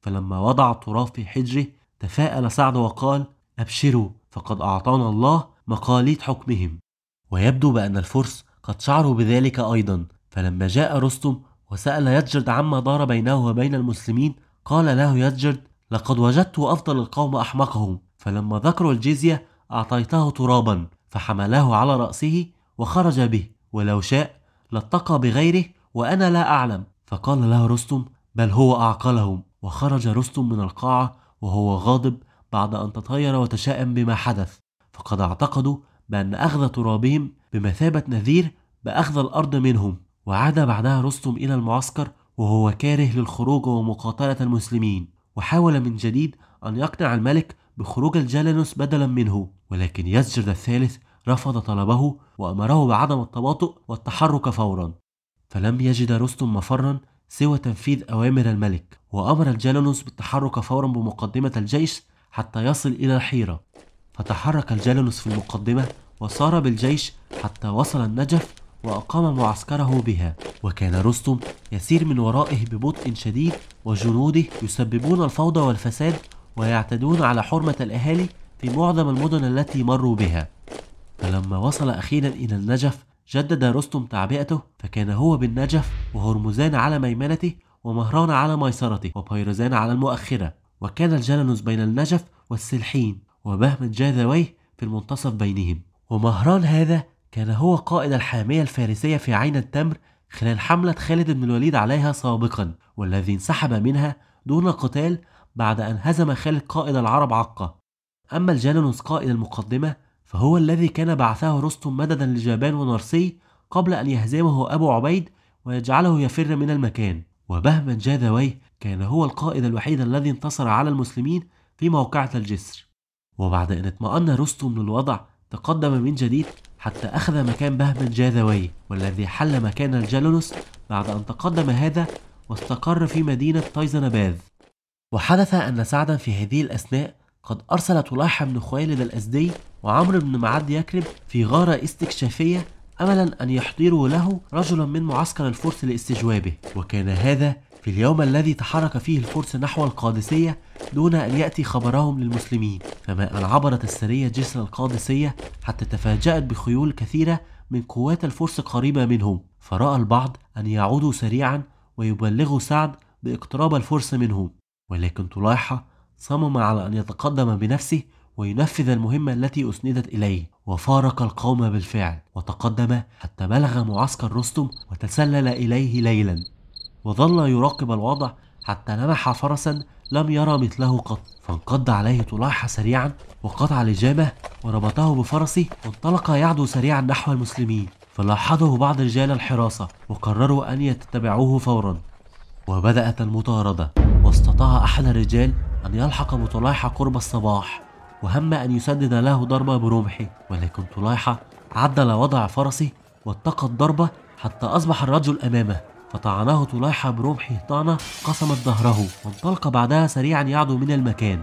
Speaker 1: فلما وضع التراب في حجره تفاءل سعد وقال أبشروا فقد أعطانا الله مقاليد حكمهم ويبدو بأن الفرس قد شعروا بذلك أيضا فلما جاء رستم وسأل يدجرد عما دار بينه وبين المسلمين قال له يدجرد لقد وجدت أفضل القوم أحمقهم فلما ذكروا الجزية أعطيته ترابا فحمله على رأسه وخرج به ولو شاء لاتقى بغيره وأنا لا أعلم فقال له رستم بل هو أعقلهم وخرج رستم من القاعة وهو غاضب بعد أن تطير وتشائم بما حدث فقد اعتقدوا بأن أخذ ترابهم بمثابة نذير بأخذ الأرض منهم وعاد بعدها رستم إلى المعسكر وهو كاره للخروج ومقاتلة المسلمين وحاول من جديد أن يقنع الملك بخروج الجالينوس بدلا منه ولكن يزجرد الثالث رفض طلبه وأمره بعدم التباطؤ والتحرك فورا فلم يجد رستم مفرا سوى تنفيذ أوامر الملك وأمر الجالونوس بالتحرك فورا بمقدمة الجيش حتى يصل إلى الحيرة فتحرك الجالونوس في المقدمة وسار بالجيش حتى وصل النجف وأقام معسكره بها وكان رستم يسير من ورائه ببطء شديد وجنوده يسببون الفوضى والفساد ويعتدون على حرمة الأهالي في معظم المدن التي مروا بها فلما وصل أخيرا إلى النجف جدد رستم تعبئته فكان هو بالنجف وهرمزان على ميمنته ومهران على ميسرته وبيرزان على المؤخرة وكان الجلنس بين النجف والسلحين وبهم جاذويه في المنتصف بينهم ومهران هذا كان هو قائد الحامية الفارسية في عين التمر خلال حملة خالد بن الوليد عليها سابقا والذي انسحب منها دون قتال بعد أن هزم خالد قائد العرب عقة أما الجالنوس قائد المقدمة فهو الذي كان بعثه رستم مددا لجبان ونرسي قبل أن يهزمه أبو عبيد ويجعله يفر من المكان وبهما جاذويه كان هو القائد الوحيد الذي انتصر على المسلمين في موقعة الجسر وبعد أن اطمأن رستم للوضع تقدم من جديد حتى أخذ مكان بهمن جاذوي والذي حل مكان الجالونوس بعد أن تقدم هذا واستقر في مدينة تايزنباذ وحدث أن سعدا في هذه الأثناء قد أرسل طلاحة بن خويلد الأزدي وعمرو بن معد يكرب في غارة استكشافية أملا أن يحضروا له رجلا من معسكر الفرس لاستجوابه وكان هذا في اليوم الذي تحرك فيه الفرس نحو القادسية دون أن يأتي خبرهم للمسلمين فما أن عبرت السرية جسر القادسية حتى تفاجأت بخيول كثيرة من قوات الفرس قريبة منهم فرأى البعض أن يعودوا سريعا ويبلغوا سعد باقتراب الفرس منهم ولكن طلاحة صمم على أن يتقدم بنفسه وينفذ المهمة التي أسندت إليه وفارق القوم بالفعل وتقدم حتى بلغ معسكر رستم وتسلل إليه ليلا وظل يراقب الوضع حتى لمح فرسا لم يرى مثله قط فانقض عليه طلاحة سريعا وقطع لجامه وربطه بفرسه وانطلق يعدو سريعا نحو المسلمين فلاحظه بعض رجال الحراسة وقرروا أن يتبعوه فورا وبدأت المطاردة واستطاع أحد الرجال أن يلحق بطلايحة قرب الصباح وهم أن يسدد له ضربة برمحه ولكن طليحة عدل وضع فرسه واتقى الضربة حتى أصبح الرجل أمامه فطعنه طليحة برمحه طعنة قسمت ظهره وانطلق بعدها سريعا يعدو من المكان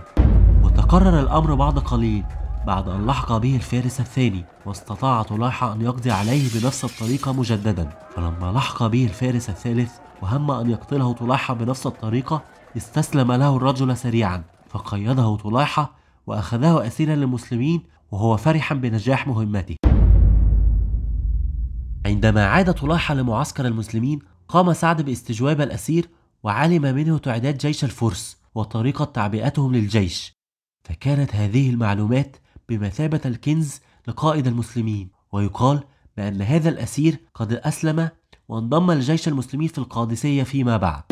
Speaker 1: وتكرر الأمر بعد قليل بعد أن لحق به الفارس الثاني واستطاع طليحة أن يقضي عليه بنفس الطريقة مجددا فلما لحق به الفارس الثالث وهم أن يقتله طليحة بنفس الطريقة استسلم له الرجل سريعا فقيده طلاحة وأخذه أسيرا للمسلمين وهو فرحا بنجاح مهمته عندما عاد طلاحة لمعسكر المسلمين قام سعد باستجواب الأسير وعلم منه تعداد جيش الفرس وطريقة تعبئتهم للجيش فكانت هذه المعلومات بمثابة الكنز لقائد المسلمين ويقال بأن هذا الأسير قد أسلم وانضم لجيش المسلمين في القادسية فيما بعد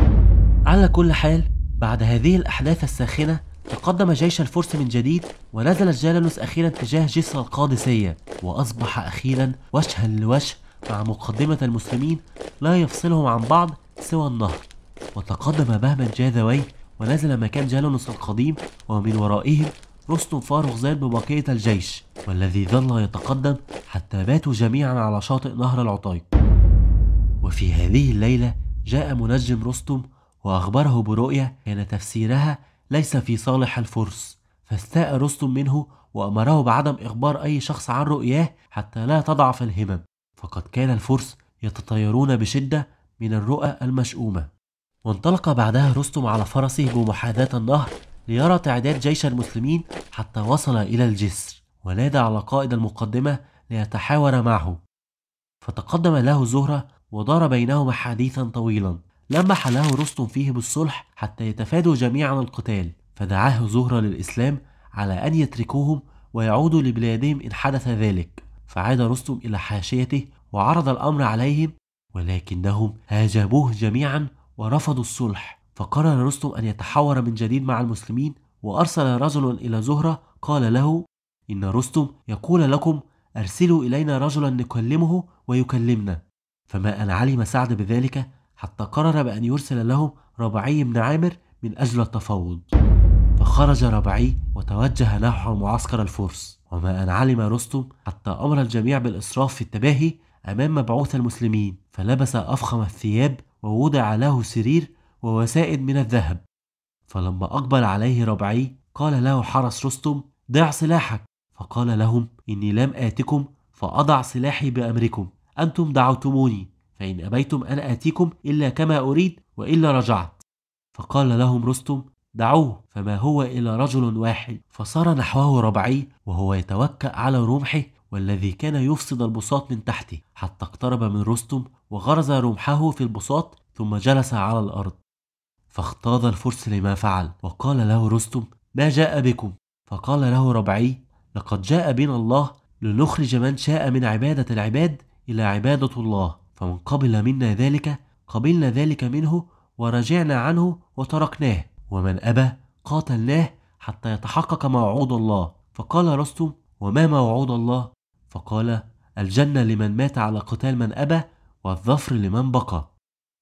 Speaker 1: على كل حال بعد هذه الأحداث الساخنة تقدم جيش الفرس من جديد ونزل الجالنوس أخيرا تجاه جسر القادسية وأصبح أخيرا وجها لوجه مع مقدمة المسلمين لا يفصلهم عن بعض سوى النهر وتقدم بهمن جاذوي ونزل مكان جالنوس القديم ومن ورائهم رستم فاروغزاد ببقية الجيش والذي ظل يتقدم حتى باتوا جميعا على شاطئ نهر العطايق وفي هذه الليلة جاء منجم رستم وأخبره برؤية كان تفسيرها ليس في صالح الفرس فاستاء رستم منه وأمره بعدم إخبار أي شخص عن رؤياه حتى لا تضعف الهمم فقد كان الفرس يتطيرون بشدة من الرؤى المشؤومة وانطلق بعدها رستم على فرسه بمحاذاة النهر ليرى تعداد جيش المسلمين حتى وصل إلى الجسر ونادى على قائد المقدمة ليتحاور معه فتقدم له زهرة ودار بينهما حديثا طويلا لمح له رستم فيه بالصلح حتى يتفادوا جميعا القتال فدعاه زهرة للإسلام على أن يتركوهم ويعودوا لبلادهم إن حدث ذلك فعاد رستم إلى حاشيته وعرض الأمر عليهم ولكنهم هاجموه جميعا ورفضوا الصلح فقرر رستم أن يتحور من جديد مع المسلمين وأرسل رجل إلى زهرة قال له إن رستم يقول لكم أرسلوا إلينا رجلا نكلمه ويكلمنا فما أن علم سعد بذلك حتى قرر بأن يرسل لهم ربعي بن عامر من أجل التفاوض فخرج ربعي وتوجه نحو معسكر الفرس وما أن علم رستم حتى أمر الجميع بالإسراف في التباهي أمام مبعوث المسلمين فلبس أفخم الثياب ووضع له سرير ووسائد من الذهب فلما أقبل عليه ربعي قال له حرس رستم ضع سلاحك فقال لهم إني لم آتكم فأضع سلاحي بأمركم أنتم دعوتموني فإن أبيتم أن آتيكم إلا كما أريد وإلا رجعت فقال لهم رستم دعوه فما هو إلا رجل واحد فصار نحوه ربعي وهو يتوكأ على رمحه والذي كان يفسد البساط من تحته حتى اقترب من رستم وغرز رمحه في البساط ثم جلس على الأرض فاختاض الفرس لما فعل وقال له رستم ما جاء بكم فقال له ربعي لقد جاء بنا الله لنخرج من شاء من عبادة العباد إلى عبادة الله فمن قبل منا ذلك قبلنا ذلك منه ورجعنا عنه وتركناه ومن أبى قاتلناه حتى يتحقق موعود الله فقال رستم وما موعود الله فقال الجنة لمن مات على قتال من أبى والظفر لمن بقى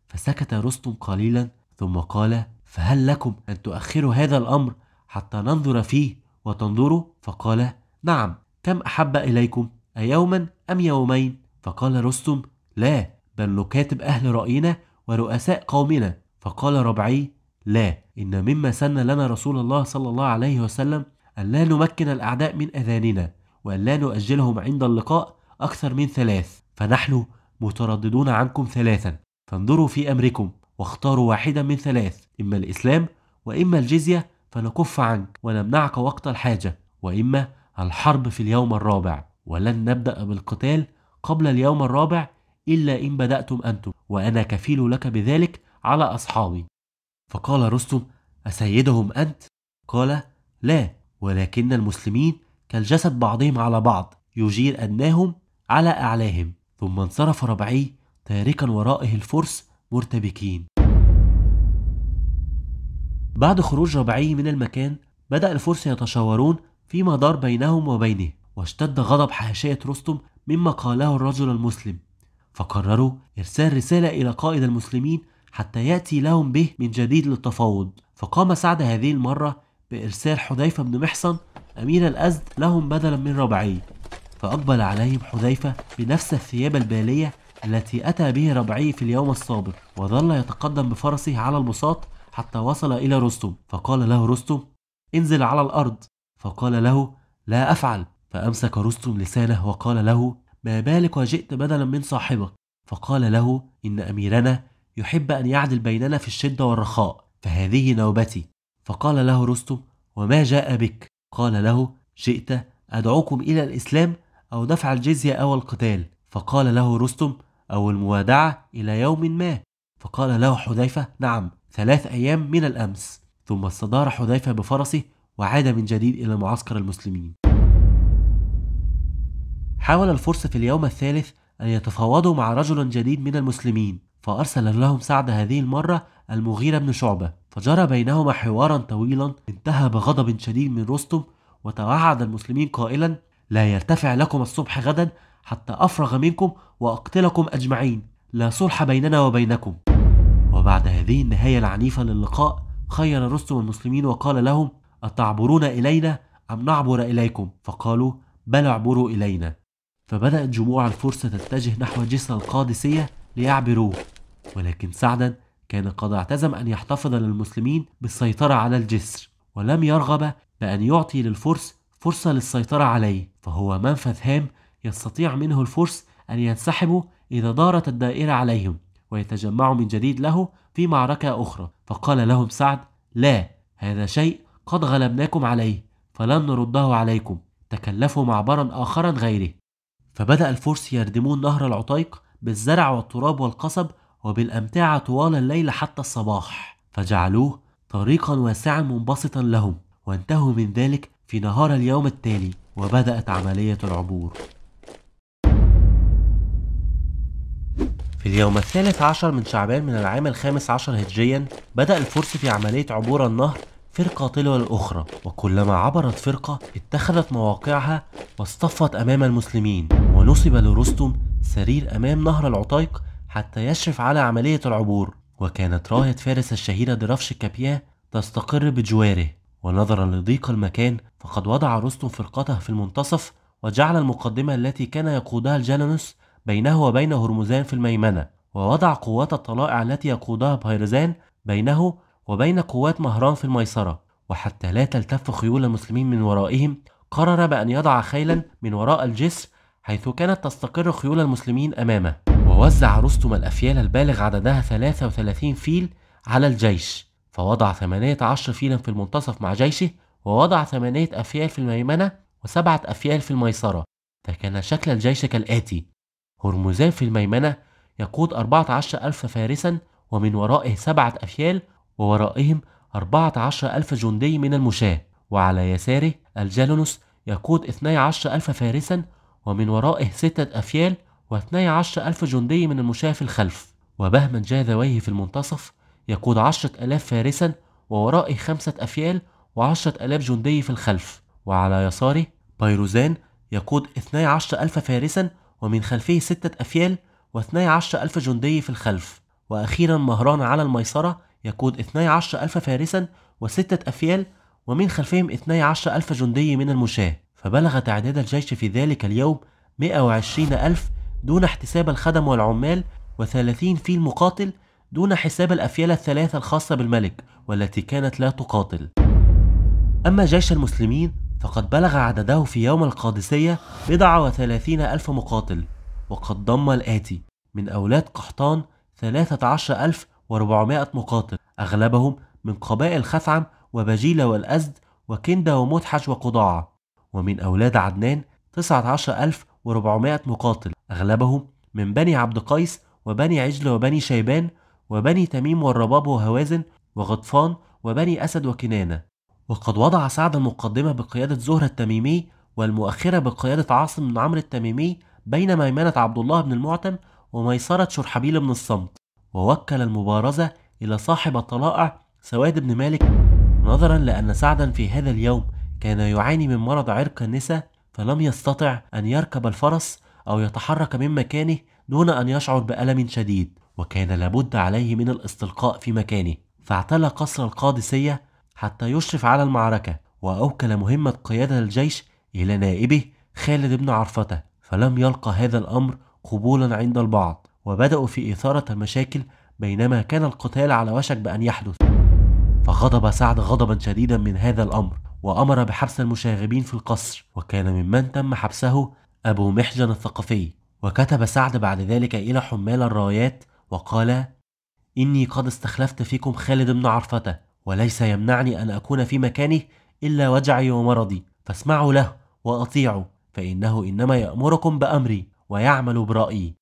Speaker 1: فسكت رستم قليلا ثم قال فهل لكم أن تؤخروا هذا الأمر حتى ننظر فيه وتنظروا فقال نعم كم أحب إليكم أيوما أم يومين فقال رستم لا بل نكاتب أهل رأينا ورؤساء قومنا فقال ربعي لا إن مما سن لنا رسول الله صلى الله عليه وسلم أن لا نمكن الأعداء من أذاننا وأن لا نؤجلهم عند اللقاء أكثر من ثلاث فنحن مترددون عنكم ثلاثا فانظروا في أمركم واختاروا واحدا من ثلاث إما الإسلام وإما الجزية فنكف عنك ونمنعك وقت الحاجة وإما الحرب في اليوم الرابع ولن نبدأ بالقتال قبل اليوم الرابع إلا إن بدأتم أنتم وأنا كفيل لك بذلك على أصحابي فقال رستم أسيدهم أنت؟ قال لا ولكن المسلمين كالجسد بعضهم على بعض يجير أدناهم على أعلاهم ثم انصرف ربعي تاركا ورائه الفرس مرتبكين بعد خروج ربعي من المكان بدأ الفرس يتشاورون فيما دار بينهم وبينه واشتد غضب حاشية رستم مما قاله الرجل المسلم فقرروا إرسال رسالة إلى قائد المسلمين حتى يأتي لهم به من جديد للتفاوض فقام سعد هذه المرة بإرسال حذيفة بن محصن أمير الأزد لهم بدلا من ربعي فأقبل عليهم حذيفة بنفس الثياب البالية التي أتى به ربعي في اليوم السابق وظل يتقدم بفرسه على البساط حتى وصل إلى رستم فقال له رستم انزل على الأرض فقال له لا أفعل فأمسك رستم لسانه وقال له ما بالك وجئت بدلا من صاحبك فقال له إن أميرنا يحب أن يعدل بيننا في الشدة والرخاء فهذه نوبتي فقال له رستم وما جاء بك قال له جئت أدعوكم إلى الإسلام أو دفع الجزية أو القتال فقال له رستم أو الموادعة إلى يوم ما فقال له حذيفة نعم ثلاث أيام من الأمس ثم استدار حذيفة بفرسه وعاد من جديد إلى معسكر المسلمين حاول الفرس في اليوم الثالث أن يتفاوضوا مع رجل جديد من المسلمين فأرسل لهم سعد هذه المرة المغيرة بن شعبة فجرى بينهما حوارا طويلا انتهى بغضب شديد من رستم وتوعد المسلمين قائلا لا يرتفع لكم الصبح غدا حتى أفرغ منكم وأقتلكم أجمعين لا صلح بيننا وبينكم وبعد هذه النهاية العنيفة للقاء خير رستم المسلمين وقال لهم أتعبرون إلينا أم نعبر إليكم فقالوا بل اعبروا إلينا فبدأت جموع الفرس تتجه نحو جسر القادسية ليعبروه ولكن سعدا كان قد اعتزم أن يحتفظ للمسلمين بالسيطرة على الجسر ولم يرغب بأن يعطي للفرس فرصة للسيطرة عليه فهو منفذ هام يستطيع منه الفرس أن ينسحبوا إذا دارت الدائرة عليهم ويتجمعوا من جديد له في معركة أخرى فقال لهم سعد لا هذا شيء قد غلبناكم عليه فلن نرده عليكم تكلفوا معبرا آخرا غيره فبدأ الفرس يردمون نهر العطيق بالزرع والتراب والقصب وبالأمتعة طوال الليل حتى الصباح فجعلوه طريقا واسعا منبسطا لهم وانتهوا من ذلك في نهار اليوم التالي وبدأت عملية العبور في اليوم الثالث عشر من شعبان من العام الخامس عشر هجريا بدأ الفرس في عملية عبور النهر فرقة تلو الأخرى وكلما عبرت فرقة اتخذت مواقعها واصطفت أمام المسلمين ونصب لرستم سرير أمام نهر العطيق حتى يشرف على عملية العبور وكانت راية فارس الشهيرة درفش كابياه تستقر بجواره ونظرا لضيق المكان فقد وضع رستم فرقته في المنتصف وجعل المقدمة التي كان يقودها الجالانوس بينه وبين هرمزان في الميمنة ووضع قوات الطلائع التي يقودها بهيرزان بينه وبين قوات مهران في الميسرة وحتى لا تلتف خيول المسلمين من ورائهم قرر بأن يضع خيلا من وراء الجسر حيث كانت تستقر خيول المسلمين أمامه ووزع رستم الأفيال البالغ عددها 33 فيل على الجيش فوضع 18 فيلا في المنتصف مع جيشه ووضع 8 أفيال في الميمنة وسبعة أفيال في الميسرة فكان شكل الجيش كالآتي هرمزان في الميمنة يقود 14 ألف فارسا ومن ورائه سبعة أفيال وورائهم أربعة عشر ألف جندي من المشاة وعلى يساره الجالونوس يقود اثني عشر ألف فارسا ومن ورائه ستة أفيال واثني عشر ألف جندي من المشاة في الخلف وبهما ذويه في المنتصف يقود عشرة ألاف فارسا وورائه خمسة أفيال وعشرة ألاف جندي في الخلف وعلى يساره بيروزان يقود اثني عشر ألف فارسا ومن خلفه ستة أفيال واثني عشر ألف جندي في الخلف وأخيرا مهران على الميسرة يقود 12000 ألف فارسا وستة أفيال ومن خلفهم 12000 ألف جندي من المشاة فبلغ تعداد الجيش في ذلك اليوم 120000 ألف دون احتساب الخدم والعمال و30 في المقاتل دون حساب الأفيال الثلاثة الخاصة بالملك والتي كانت لا تقاتل أما جيش المسلمين فقد بلغ عدده في يوم القادسية بضع وثلاثين ألف مقاتل وقد ضم الآتي من أولاد قحطان ثلاثة عشر ألف و400 مقاتل أغلبهم من قبائل خثعم وبجيلة والأزد وكندة ومدحش وقضاعة ومن أولاد عدنان 19400 مقاتل أغلبهم من بني عبد قيس وبني عجل وبني شيبان وبني تميم والرباب وهوازن وغطفان وبني أسد وكنانة وقد وضع سعد المقدمة بقيادة زهرة التميمي والمؤخرة بقيادة عاصم بن عمرو التميمي بين ميمنة عبد الله بن المعتم وميسرة شرحبيل بن الصمت ووكل المبارزة إلى صاحب الطلائع سواد بن مالك نظرا لأن سعدا في هذا اليوم كان يعاني من مرض عرق النساء فلم يستطع أن يركب الفرس أو يتحرك من مكانه دون أن يشعر بألم شديد وكان لابد عليه من الاستلقاء في مكانه فاعتلى قصر القادسية حتى يشرف على المعركة وأوكل مهمة قيادة الجيش إلى نائبه خالد بن عرفتة فلم يلقى هذا الأمر قبولا عند البعض وبدأوا في إثارة المشاكل بينما كان القتال على وشك بأن يحدث فغضب سعد غضبا شديدا من هذا الأمر وأمر بحبس المشاغبين في القصر وكان ممن تم حبسه أبو محجن الثقفي وكتب سعد بعد ذلك إلى حمال الرايات وقال إني قد استخلفت فيكم خالد بن عرفتة وليس يمنعني أن أكون في مكانه إلا وجعي ومرضي فاسمعوا له وأطيعوا فإنه إنما يأمركم بأمري ويعمل برأيي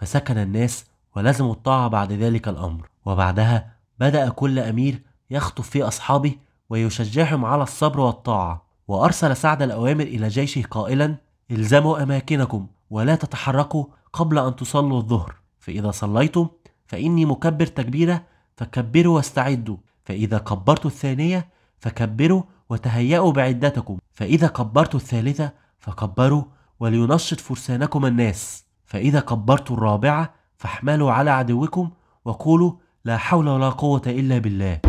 Speaker 1: فسكن الناس ولزموا الطاعة بعد ذلك الأمر وبعدها بدأ كل أمير يخطب في أصحابه ويشجعهم على الصبر والطاعة وأرسل سعد الأوامر إلى جيشه قائلا الزموا أماكنكم ولا تتحركوا قبل أن تصلوا الظهر فإذا صليتم فإني مكبر تكبيرة فكبروا واستعدوا فإذا كبرت الثانية فكبروا وتهيأوا بعدتكم فإذا كبرت الثالثة فكبروا ولينشط فرسانكم الناس فإذا كبرتوا الرابعة فاحملوا على عدوكم وقولوا لا حول ولا قوة إلا بالله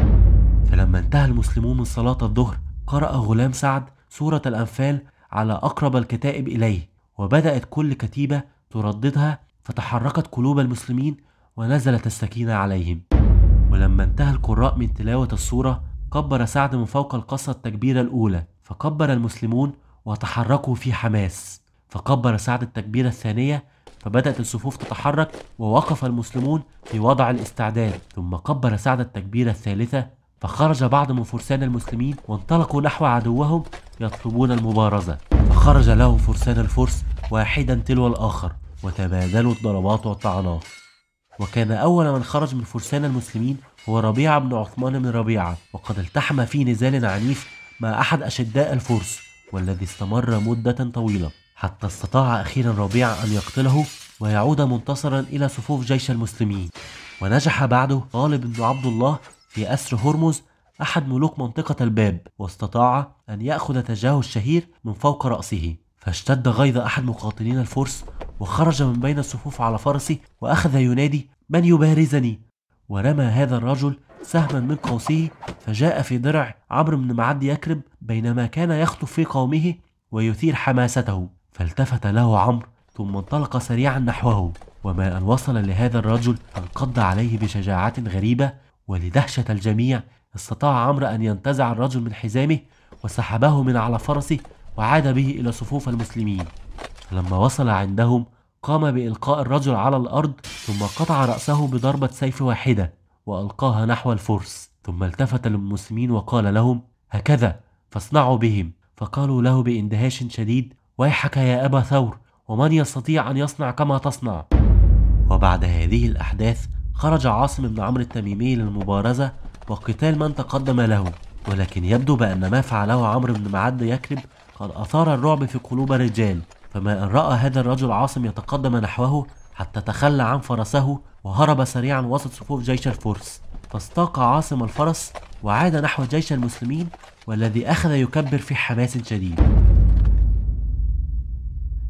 Speaker 1: فلما انتهى المسلمون من صلاة الظهر قرأ غلام سعد سورة الأنفال على أقرب الكتائب إليه وبدأت كل كتيبة ترددها فتحركت قلوب المسلمين ونزلت السكينة عليهم ولما انتهى القراء من تلاوة السورة كبر سعد من فوق القصة التكبيرة الأولى فكبر المسلمون وتحركوا في حماس فكبر سعد التكبيرة الثانية فبدأت الصفوف تتحرك ووقف المسلمون في وضع الاستعداد ثم قبل سعد التكبيرة الثالثة فخرج بعض من فرسان المسلمين وانطلقوا نحو عدوهم يطلبون المبارزة فخرج لهم فرسان الفرس واحدا تلو الآخر وتبادلوا الضربات والطعنات وكان أول من خرج من فرسان المسلمين هو ربيعة بن عثمان بن ربيعة وقد التحم في نزال عنيف مع أحد أشداء الفرس والذي استمر مدة طويلة حتى استطاع أخيرا ربيع أن يقتله ويعود منتصرا إلى صفوف جيش المسلمين ونجح بعده طالب بن عبد الله في أسر هرمز أحد ملوك منطقة الباب واستطاع أن يأخذ تجاه الشهير من فوق رأسه فاشتد غيظ أحد مقاتلين الفرس وخرج من بين الصفوف على فرسه وأخذ ينادي من يبارزني ورمى هذا الرجل سهما من قوسه فجاء في درع عمرو بن معدي يكرب بينما كان يخطف في قومه ويثير حماسته فالتفت له عمرو ثم انطلق سريعا نحوه وما أن وصل لهذا الرجل انقض عليه بشجاعة غريبة ولدهشة الجميع استطاع عمرو أن ينتزع الرجل من حزامه وسحبه من على فرسه وعاد به إلى صفوف المسلمين فلما وصل عندهم قام بإلقاء الرجل على الأرض ثم قطع رأسه بضربة سيف واحدة وألقاها نحو الفرس ثم التفت للمسلمين وقال لهم هكذا فاصنعوا بهم فقالوا له باندهاش شديد ويحك يا أبا ثور ومن يستطيع أن يصنع كما تصنع وبعد هذه الأحداث خرج عاصم بن عمرو التميمي للمبارزة وقتال من تقدم له ولكن يبدو بأن ما فعله عمرو بن معد يكرب قد أثار الرعب في قلوب الرجال فما إن رأى هذا الرجل عاصم يتقدم نحوه حتى تخلى عن فرسه وهرب سريعا وسط صفوف جيش الفرس فاستاق عاصم الفرس وعاد نحو جيش المسلمين والذي أخذ يكبر في حماس شديد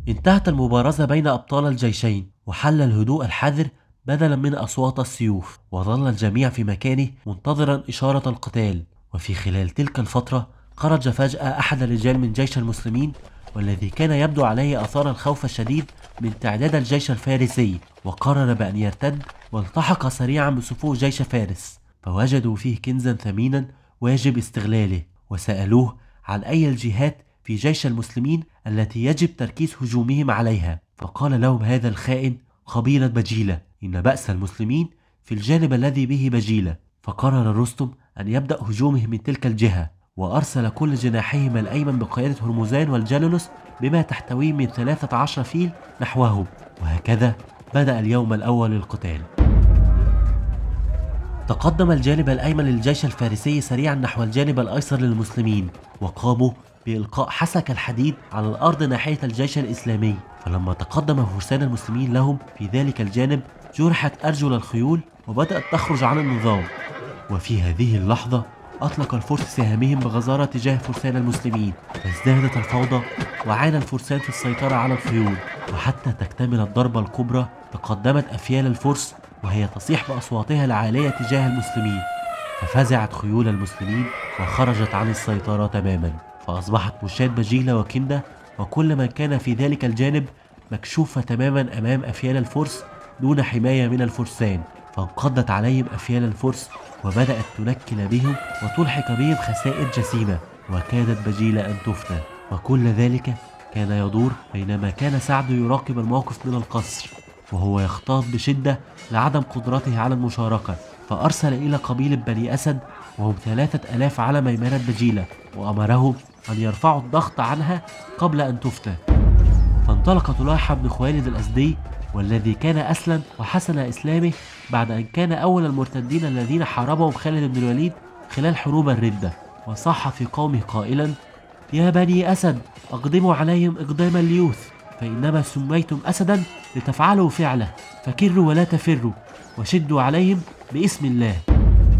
Speaker 1: انتهت المبارزة بين أبطال الجيشين وحل الهدوء الحذر بدلا من أصوات السيوف وظل الجميع في مكانه منتظرا إشارة القتال وفي خلال تلك الفترة خرج فجأة أحد الرجال من جيش المسلمين والذي كان يبدو عليه آثار الخوف الشديد من تعداد الجيش الفارسي وقرر بأن يرتد والتحق سريعا بصفوف جيش فارس فوجدوا فيه كنزا ثمينا ويجب استغلاله وسألوه عن أي الجهات في جيش المسلمين التي يجب تركيز هجومهم عليها فقال لهم هذا الخائن خبيرا بجيلة إن بأس المسلمين في الجانب الذي به بجيلة فقرر رستم أن يبدأ هجومهم من تلك الجهة وأرسل كل جناحهما الأيمن بقيادة هرمزان والجالونوس بما تحتويه من 13 فيل نحوهم وهكذا بدأ اليوم الأول للقتال تقدم الجانب الأيمن للجيش الفارسي سريعا نحو الجانب الأيسر للمسلمين وقاموا بإلقاء حسك الحديد على الأرض ناحية الجيش الإسلامي فلما تقدم فرسان المسلمين لهم في ذلك الجانب جرحت أرجل الخيول وبدأت تخرج عن النظام وفي هذه اللحظة أطلق الفرس سهامهم بغزارة تجاه فرسان المسلمين فازدادت الفوضى وعانى الفرسان في السيطرة على الخيول وحتى تكتمل الضربة الكبرى تقدمت أفيال الفرس وهي تصيح بأصواتها العالية تجاه المسلمين ففزعت خيول المسلمين وخرجت عن السيطرة تماماً فأصبحت مشاة بجيلة وكندة وكل من كان في ذلك الجانب مكشوفة تماما أمام أفيال الفرس دون حماية من الفرسان فانقضت عليهم أفيال الفرس وبدأت تنكل بهم وتلحق بهم خسائر جسيمة وكادت بجيلة أن تفنى وكل ذلك كان يدور بينما كان سعد يراقب الموقف من القصر وهو يختاط بشدة لعدم قدرته على المشاركة فأرسل إلى قبيلة بني أسد وهم ثلاثة ألاف على ميمنة بجيلة وأمرهم أن يرفعوا الضغط عنها قبل أن تفتى فانطلق طلاحة بن خوالد الأسدي والذي كان أسلم وحسن إسلامه بعد أن كان أول المرتدين الذين حاربهم خالد بن الوليد خلال حروب الردة وصح في قومه قائلا يا بني أسد أقدموا عليهم إقدام اليوث فإنما سميتم أسدا لتفعلوا فعله فكروا ولا تفروا وشدوا عليهم باسم الله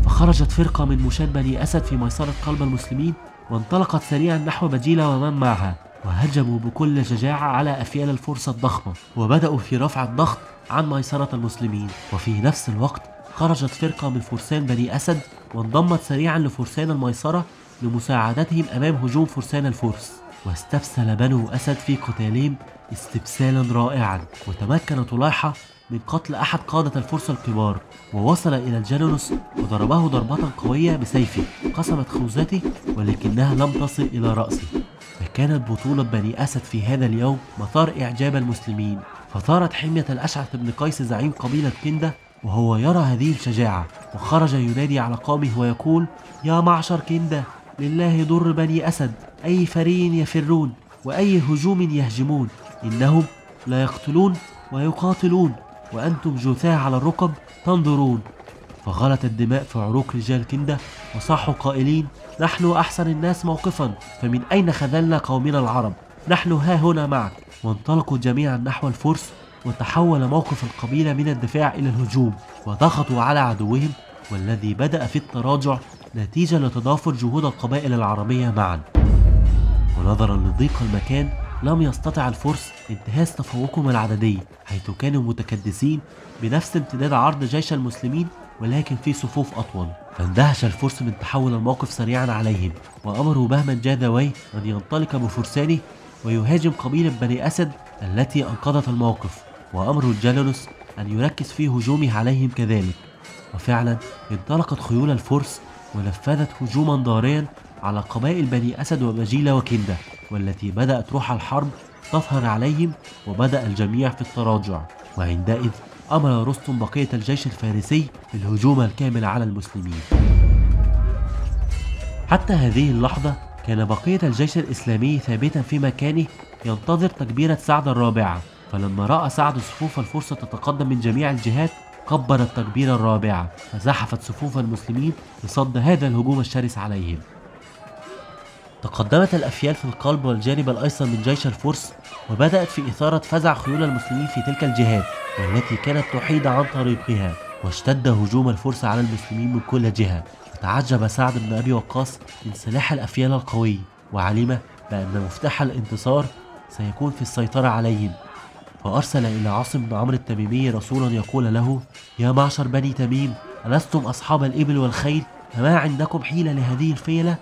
Speaker 1: فخرجت فرقة من مشان بني أسد في ميسرة قلب المسلمين وانطلقت سريعا نحو مديلة ومن معها وهجموا بكل شجاعة على أفيال الفرصة الضخمة وبدأوا في رفع الضغط عن ميسرة المسلمين وفي نفس الوقت خرجت فرقة من فرسان بني أسد وانضمت سريعا لفرسان الميسرة لمساعدتهم أمام هجوم فرسان الفرس واستبسل بنو أسد في قتالهم استبسالا رائعا وتمكن طليحة من قتل أحد قادة الفرس الكبار ووصل إلى الجالونوس وضربه ضربة قوية بسيفه قسمت خوذته ولكنها لم تصل إلى رأسه فكانت بطولة بني أسد في هذا اليوم مثار إعجاب المسلمين فثارت حمية الأشعث بن قيس زعيم قبيلة كندة وهو يرى هذه الشجاعة وخرج ينادي على قومه ويقول يا معشر كندة لله ضر بني أسد أي فري يفرون وأي هجوم يهجمون إنهم لا يقتلون ويقاتلون وأنتم جثاء على الركب تنظرون فغلت الدماء في عروق رجال كندة وصاحوا قائلين نحن أحسن الناس موقفا فمن أين خذلنا قومنا العرب نحن ها هنا معك وانطلقوا جميعا نحو الفرس وتحول موقف القبيلة من الدفاع إلى الهجوم وضغطوا على عدوهم والذي بدأ في التراجع نتيجة لتضافر جهود القبائل العربية معا ونظرا لضيق المكان لم يستطع الفرس انتهاز تفوقهم العددي حيث كانوا متكدسين بنفس امتداد عرض جيش المسلمين ولكن في صفوف أطول فاندهش الفرس من تحول الموقف سريعا عليهم وأمروا بهما جاذوي أن ينطلق بفرسانه ويهاجم قبيلة بني أسد التي أنقذت الموقف وأمروا الجالنوس أن يركز في هجومه عليهم كذلك وفعلا انطلقت خيول الفرس ونفذت هجوما ضاريا على قبائل بني أسد وبجيلة وكندة والتي بدأت روح الحرب تظهر عليهم وبدأ الجميع في التراجع وعندئذ أمر رستم بقية الجيش الفارسي بالهجوم الكامل على المسلمين حتى هذه اللحظة كان بقية الجيش الإسلامي ثابتا في مكانه ينتظر تكبيرة سعد الرابعة فلما رأى سعد صفوف الفرصة تتقدم من جميع الجهات كبر التكبيرة الرابعة فزحفت صفوف المسلمين لصد هذا الهجوم الشرس عليهم تقدمت الأفيال في القلب والجانب الأيسر من جيش الفرس وبدأت في إثارة فزع خيول المسلمين في تلك الجهات والتي كانت تحيد عن طريقها واشتد هجوم الفرس على المسلمين من كل جهة وتعجب سعد بن أبي وقاص من سلاح الأفيال القوي وعلم بأن مفتاح الانتصار سيكون في السيطرة عليهم فأرسل إلى عاصم بن عمرو التميمي رسولا يقول له يا معشر بني تميم ألستم أصحاب الإبل والخيل فما عندكم حيلة لهذه الفيلة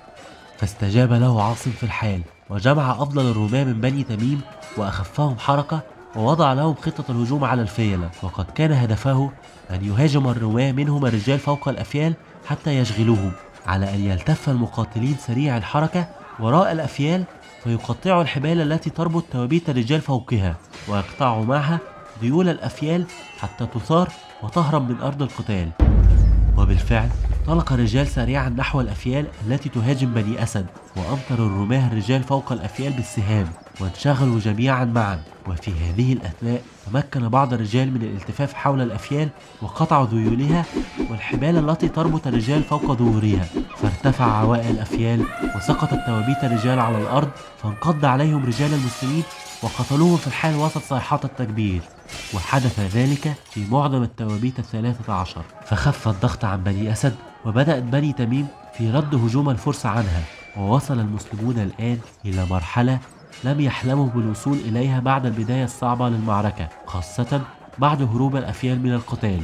Speaker 1: فاستجاب له عاصم في الحال وجمع أفضل الرماة من بني تميم وأخفهم حركة ووضع لهم خطة الهجوم على الفيلة وقد كان هدفه أن يهاجم الرماة منهم الرجال فوق الأفيال حتى يشغلوهم على أن يلتف المقاتلين سريع الحركة وراء الأفيال فيقطعوا الحبال التي تربط توابيت الرجال فوقها ويقطعوا معها ديول الأفيال حتى تثار وتهرب من أرض القتال وبالفعل انطلق الرجال سريعا نحو الأفيال التي تهاجم بني أسد وأمطر الرماة الرجال فوق الأفيال بالسهام وانشغلوا جميعا معا وفي هذه الأثناء تمكن بعض الرجال من الالتفاف حول الأفيال وقطعوا ذيولها والحبال التي تربط الرجال فوق ظهورها فارتفع عواء الأفيال وسقطت توابيت الرجال على الأرض فانقض عليهم رجال المسلمين وقتلوهم في الحال وسط صيحات التكبير وحدث ذلك في معظم التوابيت الثلاثة عشر فخف الضغط عن بني أسد وبدأت بني تميم في رد هجوم الفرس عنها ووصل المسلمون الآن إلى مرحلة لم يحلموا بالوصول إليها بعد البداية الصعبة للمعركة خاصة بعد هروب الأفيال من القتال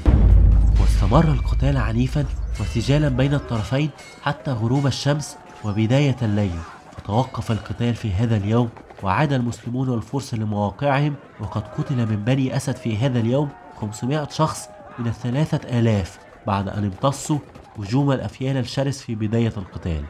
Speaker 1: واستمر القتال عنيفا وسجالا بين الطرفين حتى غروب الشمس وبداية الليل وتوقف القتال في هذا اليوم وعاد المسلمون والفرس لمواقعهم وقد قتل من بني أسد في هذا اليوم 500 شخص من الثلاثة آلاف بعد أن امتصوا هجوم الأفيال الشرس في بداية القتال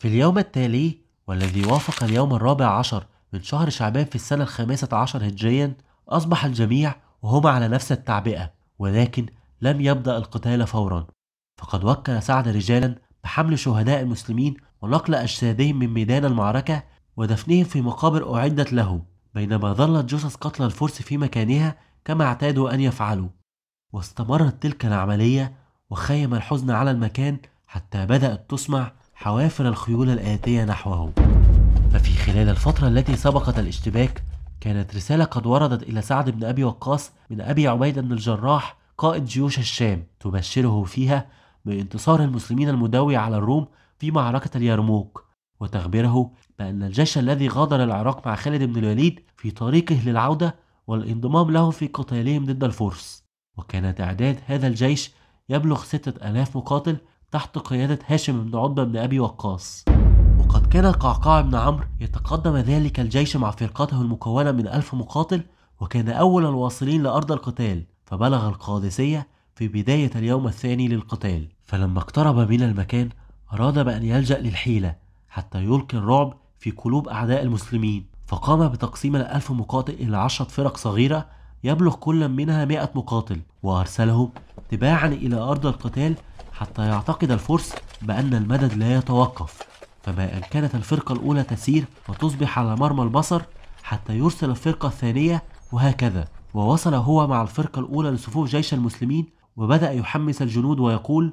Speaker 1: في اليوم التالي والذي وافق اليوم الرابع عشر من شهر شعبان في السنة الخامسة عشر هجريا أصبح الجميع وهم على نفس التعبئة ولكن لم يبدأ القتال فورا فقد وكل سعد رجالا بحمل شهداء المسلمين ونقل أجسادهم من ميدان المعركة ودفنهم في مقابر أعدت له بينما ظلت جثث قتلى الفرس في مكانها كما اعتادوا أن يفعلوا واستمرت تلك العملية وخيم الحزن على المكان حتى بدأت تسمع حوافر الخيول الآتية نحوه ففي خلال الفترة التي سبقت الاشتباك كانت رسالة قد وردت إلى سعد بن أبي وقاص من أبي عبيدة بن الجراح قائد جيوش الشام تبشره فيها بانتصار المسلمين المدوي على الروم في معركة اليرموك وتخبره بأن الجيش الذي غادر العراق مع خالد بن الوليد في طريقه للعودة والانضمام له في قتالهم ضد الفرس وكان تعداد هذا الجيش يبلغ ستة ألاف مقاتل تحت قيادة هاشم بن عتبة بن أبي وقاص وقد كان القعقاع بن عمرو يتقدم ذلك الجيش مع فرقته المكونة من ألف مقاتل وكان أول الواصلين لأرض القتال فبلغ القادسية في بداية اليوم الثاني للقتال فلما اقترب من المكان أراد بأن يلجأ للحيلة حتى يلقي الرعب في قلوب أعداء المسلمين فقام بتقسيم الألف مقاتل إلى عشرة فرق صغيرة يبلغ كل منها مائة مقاتل وأرسلهم تباعا إلى أرض القتال حتى يعتقد الفرس بأن المدد لا يتوقف فما إن كانت الفرقة الأولى تسير وتصبح على مرمى البصر حتى يرسل الفرقة الثانية وهكذا ووصل هو مع الفرقة الأولى لصفوف جيش المسلمين وبدأ يحمس الجنود ويقول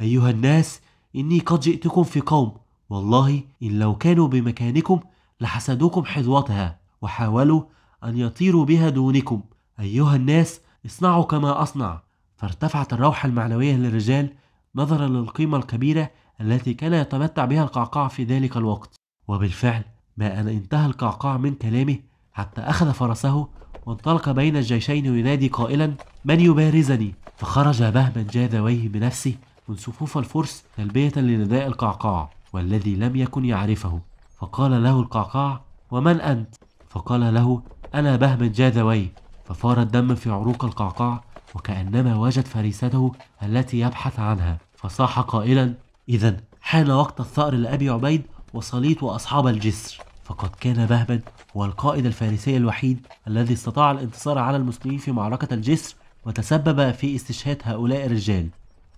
Speaker 1: أيها الناس إني قد جئتكم في قوم والله إن لو كانوا بمكانكم لحسدوكم حذوتها وحاولوا أن يطيروا بها دونكم أيها الناس اصنعوا كما أصنع فارتفعت الروحة المعنوية للرجال نظرا للقيمة الكبيرة التي كان يتمتع بها القعقاع في ذلك الوقت وبالفعل ما أن انتهى القعقاع من كلامه حتى أخذ فرسه وانطلق بين الجيشين ينادي قائلا من يبارزني فخرج بهما جاذويه بنفسه من صفوف الفرس تلبية لنداء القعقاع والذي لم يكن يعرفه فقال له القعقاع ومن أنت؟ فقال له أنا بهم جاذويه ففار الدم في عروق القعقاع وكأنما وجد فريسته التي يبحث عنها فصاح قائلا إذا حان وقت الثأر لأبي عبيد وصليت وأصحاب الجسر فقد كان بهبد هو القائد الفارسي الوحيد الذي استطاع الانتصار على المسلمين في معركة الجسر وتسبب في استشهاد هؤلاء الرجال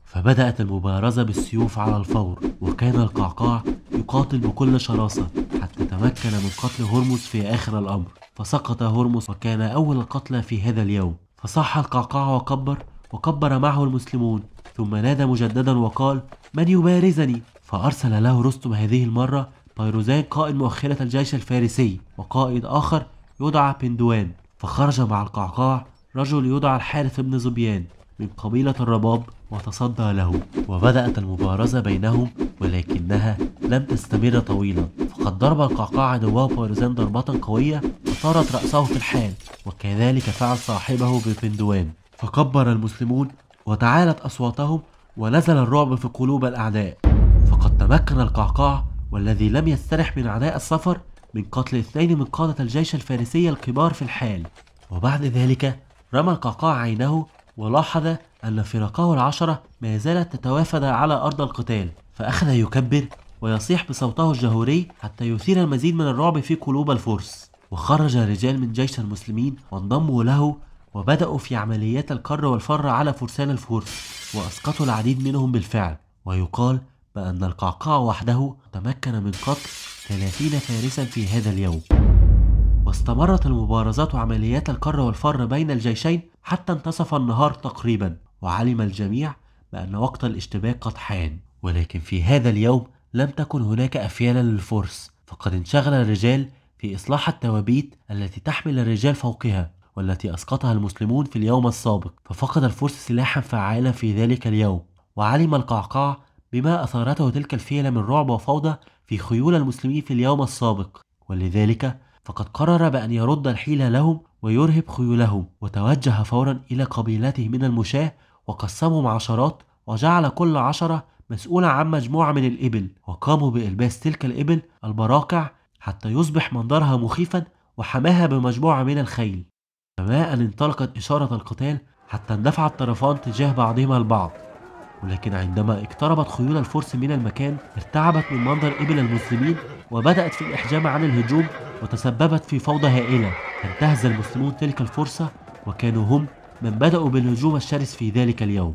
Speaker 1: فبدأت المبارزة بالسيوف على الفور وكان القعقاع يقاتل بكل شراسة حتى تمكن من قتل هرمز في آخر الأمر فسقط هرمز وكان أول قتلى في هذا اليوم فصح القعقاع وكبر وكبر معه المسلمون ثم نادى مجددا وقال من يبارزني فأرسل له رستم هذه المرة بيروزان قائد مؤخرة الجيش الفارسي وقائد آخر يدعى بندوان فخرج مع القعقاع رجل يدعى الحارث بن زبيان من قبيلة الرباب وتصدى له وبدأت المبارزة بينهم ولكنها لم تستمر طويلا فقد ضرب القعقاع نواب بارزان ضربة قوية وطارت رأسه في الحال وكذلك فعل صاحبه ببندوان فكبر المسلمون وتعالت أصواتهم ونزل الرعب في قلوب الأعداء فقد تمكن القعقاع والذي لم يسترح من عناء السفر من قتل اثنين من قادة الجيش الفارسي الكبار في الحال وبعد ذلك رمى القعقاع عينه ولاحظ أن فرقه العشرة ما زالت تتوافد على أرض القتال فأخذ يكبر ويصيح بصوته الجهوري حتى يثير المزيد من الرعب في قلوب الفرس وخرج رجال من جيش المسلمين وانضموا له وبدأوا في عمليات الكر والفر على فرسان الفرس وأسقطوا العديد منهم بالفعل ويقال بأن القعقاع وحده تمكن من قتل 30 فارسا في هذا اليوم واستمرت المبارزات وعمليات الكر والفر بين الجيشين حتى انتصف النهار تقريبا وعلم الجميع بأن وقت الاشتباك قد حان ولكن في هذا اليوم لم تكن هناك أفيالا للفرس فقد انشغل الرجال في إصلاح التوابيت التي تحمل الرجال فوقها والتي أسقطها المسلمون في اليوم السابق ففقد الفرس سلاحا فعالا في ذلك اليوم وعلم القعقاع بما أثارته تلك الفيلة من رعب وفوضى في خيول المسلمين في اليوم السابق ولذلك فقد قرر بأن يرد الحيلة لهم ويرهب خيولهم وتوجه فورا إلى قبيلته من المشاة وقسمهم عشرات وجعل كل عشرة مسؤولة عن مجموعة من الإبل وقاموا بإلباس تلك الإبل البراقع حتى يصبح منظرها مخيفا وحماها بمجموعة من الخيل فما أن انطلقت إشارة القتال حتى اندفع الطرفان تجاه بعضهما البعض ولكن عندما اقتربت خيول الفرس من المكان ارتعبت من منظر إبل المسلمين وبدأت في الإحجام عن الهجوم وتسببت في فوضى هائلة انتهز المسلمون تلك الفرصة وكانوا هم من بدأوا بالهجوم الشرس في ذلك اليوم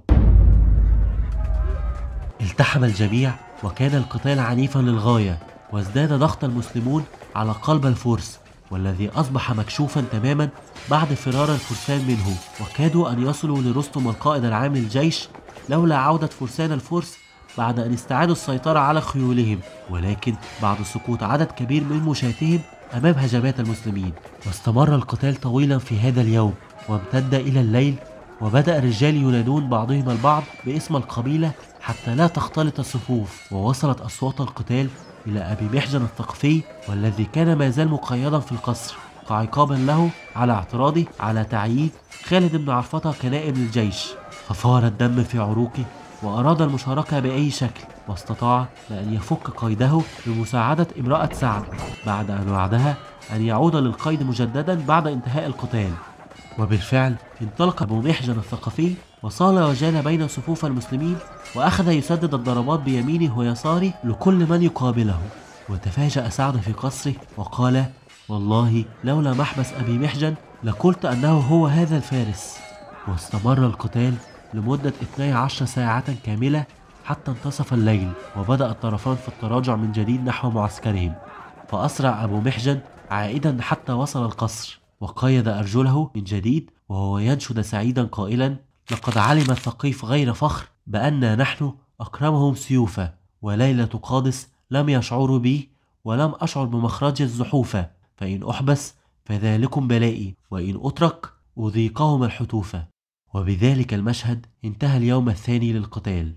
Speaker 1: التحم الجميع وكان القتال عنيفا للغاية وازداد ضغط المسلمون على قلب الفرس والذي أصبح مكشوفا تماما بعد فرار الفرسان منه وكادوا أن يصلوا لرستم القائد العام للجيش لولا عودة فرسان الفرس بعد أن استعادوا السيطرة على خيولهم ولكن بعد سقوط عدد كبير من مشاتهم أمام هجمات المسلمين واستمر القتال طويلا في هذا اليوم وامتد إلى الليل وبدأ الرجال ينادون بعضهم البعض باسم القبيلة حتى لا تختلط الصفوف ووصلت أصوات القتال إلى أبي محجن الثقفي والذي كان ما زال مقيدا في القصر كعقابا له على اعتراضه على تعيين خالد بن عرفطة كنائب للجيش ففار الدم في عروقه وأراد المشاركة بأي شكل واستطاع لأن يفك قيده بمساعدة امرأة سعد بعد أن وعدها أن يعود للقيد مجددا بعد انتهاء القتال وبالفعل انطلق أبو محجن الثقفي وصال وجال بين صفوف المسلمين وأخذ يسدد الضربات بيمينه ويساره لكل من يقابله وتفاجأ سعد في قصره وقال والله لولا محبس أبي محجن لقلت أنه هو هذا الفارس واستمر القتال لمدة 12 ساعة كاملة حتى انتصف الليل وبدأ الطرفان في التراجع من جديد نحو معسكرهم فأسرع أبو محجن عائدا حتى وصل القصر وقيد أرجله من جديد وهو ينشد سعيدا قائلا لقد علم الثقيف غير فخر بأن نحن أكرمهم سيوفا وليلة قادس لم يشعروا بي ولم أشعر بمخرج الزحوفة فإن أحبس فذلكم بلائي وإن أترك أذيقهم الحتوفة وبذلك المشهد انتهى اليوم الثاني للقتال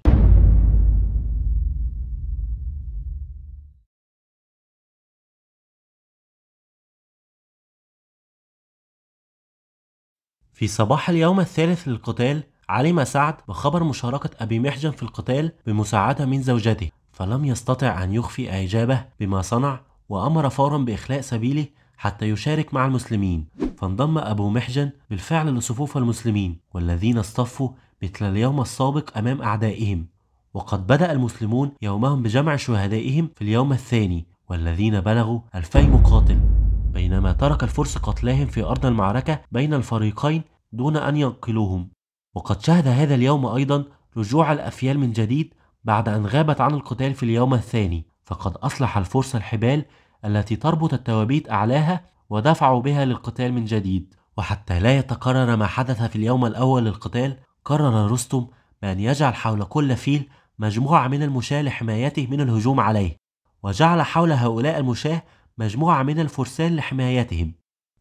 Speaker 1: في صباح اليوم الثالث للقتال علم سعد بخبر مشاركة أبي محجن في القتال بمساعدة من زوجته فلم يستطع أن يخفي إعجابه بما صنع وأمر فورا بإخلاء سبيله حتى يشارك مع المسلمين فانضم أبو محجن بالفعل لصفوف المسلمين والذين اصطفوا مثل اليوم السابق أمام أعدائهم وقد بدأ المسلمون يومهم بجمع شهدائهم في اليوم الثاني والذين بلغوا ألفي مقاتل بينما ترك الفرس قتلاهم في أرض المعركة بين الفريقين دون أن ينقلوهم وقد شهد هذا اليوم أيضا رجوع الأفيال من جديد بعد أن غابت عن القتال في اليوم الثاني فقد أصلح الفرس الحبال التي تربط التوابيت أعلاها ودفعوا بها للقتال من جديد وحتى لا يتكرر ما حدث في اليوم الأول للقتال قرر رستم بأن يجعل حول كل فيل مجموعة من المشاة لحمايته من الهجوم عليه وجعل حول هؤلاء المشاة مجموعة من الفرسان لحمايتهم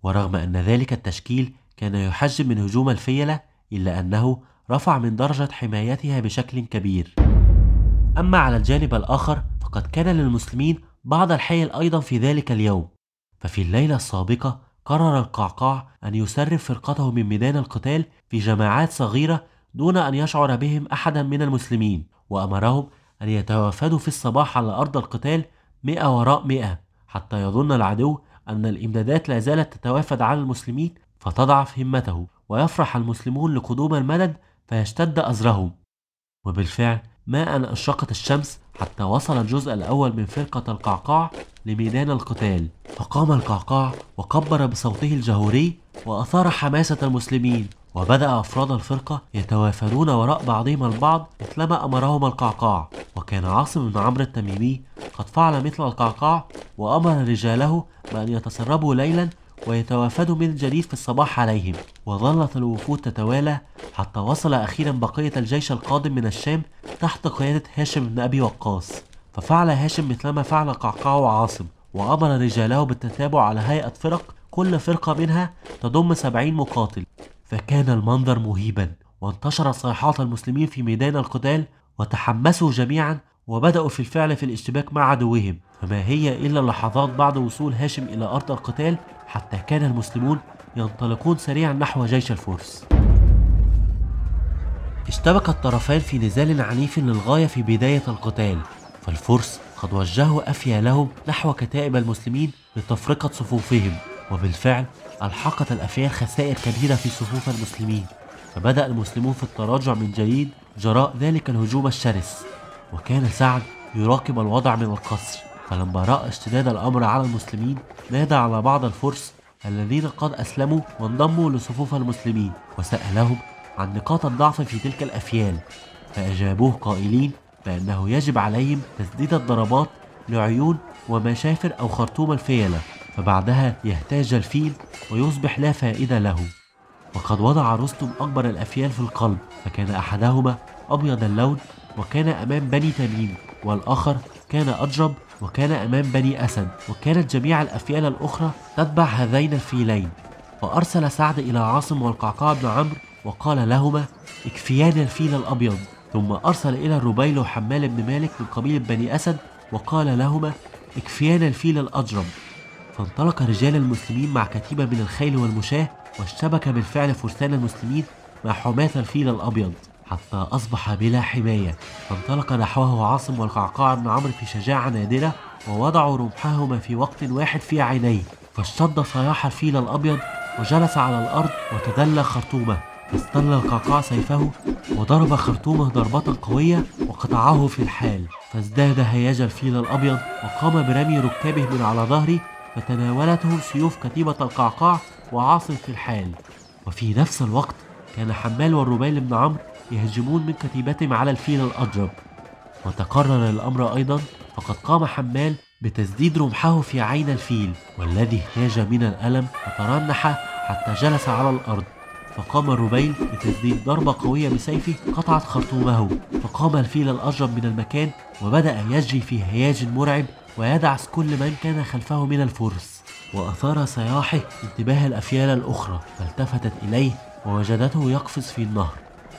Speaker 1: ورغم أن ذلك التشكيل كان يحجم من هجوم الفيلة إلا أنه رفع من درجة حمايتها بشكل كبير أما على الجانب الآخر فقد كان للمسلمين بعض الحيل أيضا في ذلك اليوم ففي الليلة السابقة قرر القعقاع أن يسرب فرقته من ميدان القتال في جماعات صغيرة دون أن يشعر بهم أحدا من المسلمين وأمرهم أن يتوافدوا في الصباح على أرض القتال مئة وراء مئة حتى يظن العدو أن الإمدادات لا زالت تتوافد على المسلمين فتضعف همته ويفرح المسلمون لقدوم المدد فيشتد أزرهم وبالفعل ما أن أشرقت الشمس حتى وصل الجزء الأول من فرقة القعقاع لميدان القتال فقام القعقاع وكبر بصوته الجهوري وأثار حماسة المسلمين وبدأ أفراد الفرقة يتوافدون وراء بعضهم البعض مثلما أمرهم القعقاع وكان عاصم بن عمرو التميمي قد فعل مثل القعقاع وأمر رجاله بأن يتسربوا ليلا ويتوافدوا من جديد في الصباح عليهم وظلت الوفود تتوالى حتى وصل أخيرا بقية الجيش القادم من الشام تحت قيادة هاشم بن أبي وقاص ففعل هاشم مثلما فعل قعقاع وعاصم وأمر رجاله بالتتابع على هيئة فرق كل فرقة منها تضم سبعين مقاتل فكان المنظر مهيبا وانتشرت صيحات المسلمين في ميدان القتال وتحمسوا جميعا وبدأوا في الفعل في الاشتباك مع عدوهم فما هي إلا لحظات بعد وصول هاشم إلى أرض القتال حتى كان المسلمون ينطلقون سريعا نحو جيش الفرس اشتبك الطرفان في نزال عنيف للغاية في بداية القتال فالفرس قد وجهوا أفيالهم نحو كتائب المسلمين لتفرقة صفوفهم وبالفعل ألحقت الأفيال خسائر كبيرة في صفوف المسلمين فبدأ المسلمون في التراجع من جديد جراء ذلك الهجوم الشرس وكان سعد يراقب الوضع من القصر فلما رأى اشتداد الأمر على المسلمين نادى على بعض الفرس الذين قد أسلموا وانضموا لصفوف المسلمين وسألهم عن نقاط الضعف في تلك الأفيال فأجابوه قائلين بأنه يجب عليهم تسديد الضربات لعيون ومشافر أو خرطوم الفيلة فبعدها يهتاج الفيل ويصبح لا فائدة له وقد وضع رستم أكبر الأفيال في القلب فكان أحدهما أبيض اللون وكان أمام بني تميم والآخر كان أجرب وكان أمام بني أسد وكانت جميع الأفيال الأخرى تتبع هذين الفيلين فأرسل سعد إلى عاصم والقعقاع بن عمرو وقال لهما اكفيان الفيل الأبيض ثم أرسل إلى الربيل وحمال بن مالك من قبيلة بني أسد وقال لهما اكفيان الفيل الأجرب فانطلق رجال المسلمين مع كتيبة من الخيل والمشاة واشتبك بالفعل فرسان المسلمين مع حماة الفيل الأبيض حتى أصبح بلا حماية فانطلق نحوه عاصم والقعقاع بن عمرو في شجاعة نادرة ووضعوا رمحهما في وقت واحد في عينيه فاشتد صياح الفيل الأبيض وجلس على الأرض وتدلى خرطومه فاستل القعقاع سيفه وضرب خرطومه ضربة قوية وقطعه في الحال فازداد هياج الفيل الأبيض وقام برمي ركابه من على ظهره فتناولته سيوف كتيبة القعقاع وعاصم في الحال وفي نفس الوقت كان حمال والرميل بن عمرو يهجمون من كتيبتهم على الفيل الأجرب وتكرر الأمر أيضا فقد قام حمال بتسديد رمحه في عين الفيل والذي اهتاج من الألم وترنح حتى جلس على الأرض فقام الربيل بتسديد ضربة قوية بسيفه قطعت خرطومه فقام الفيل الأجرب من المكان وبدأ يجري في هياج مرعب ويدعس كل من كان خلفه من الفرس وأثار صياحه انتباه الأفيال الأخرى فالتفتت إليه ووجدته يقفز في النهر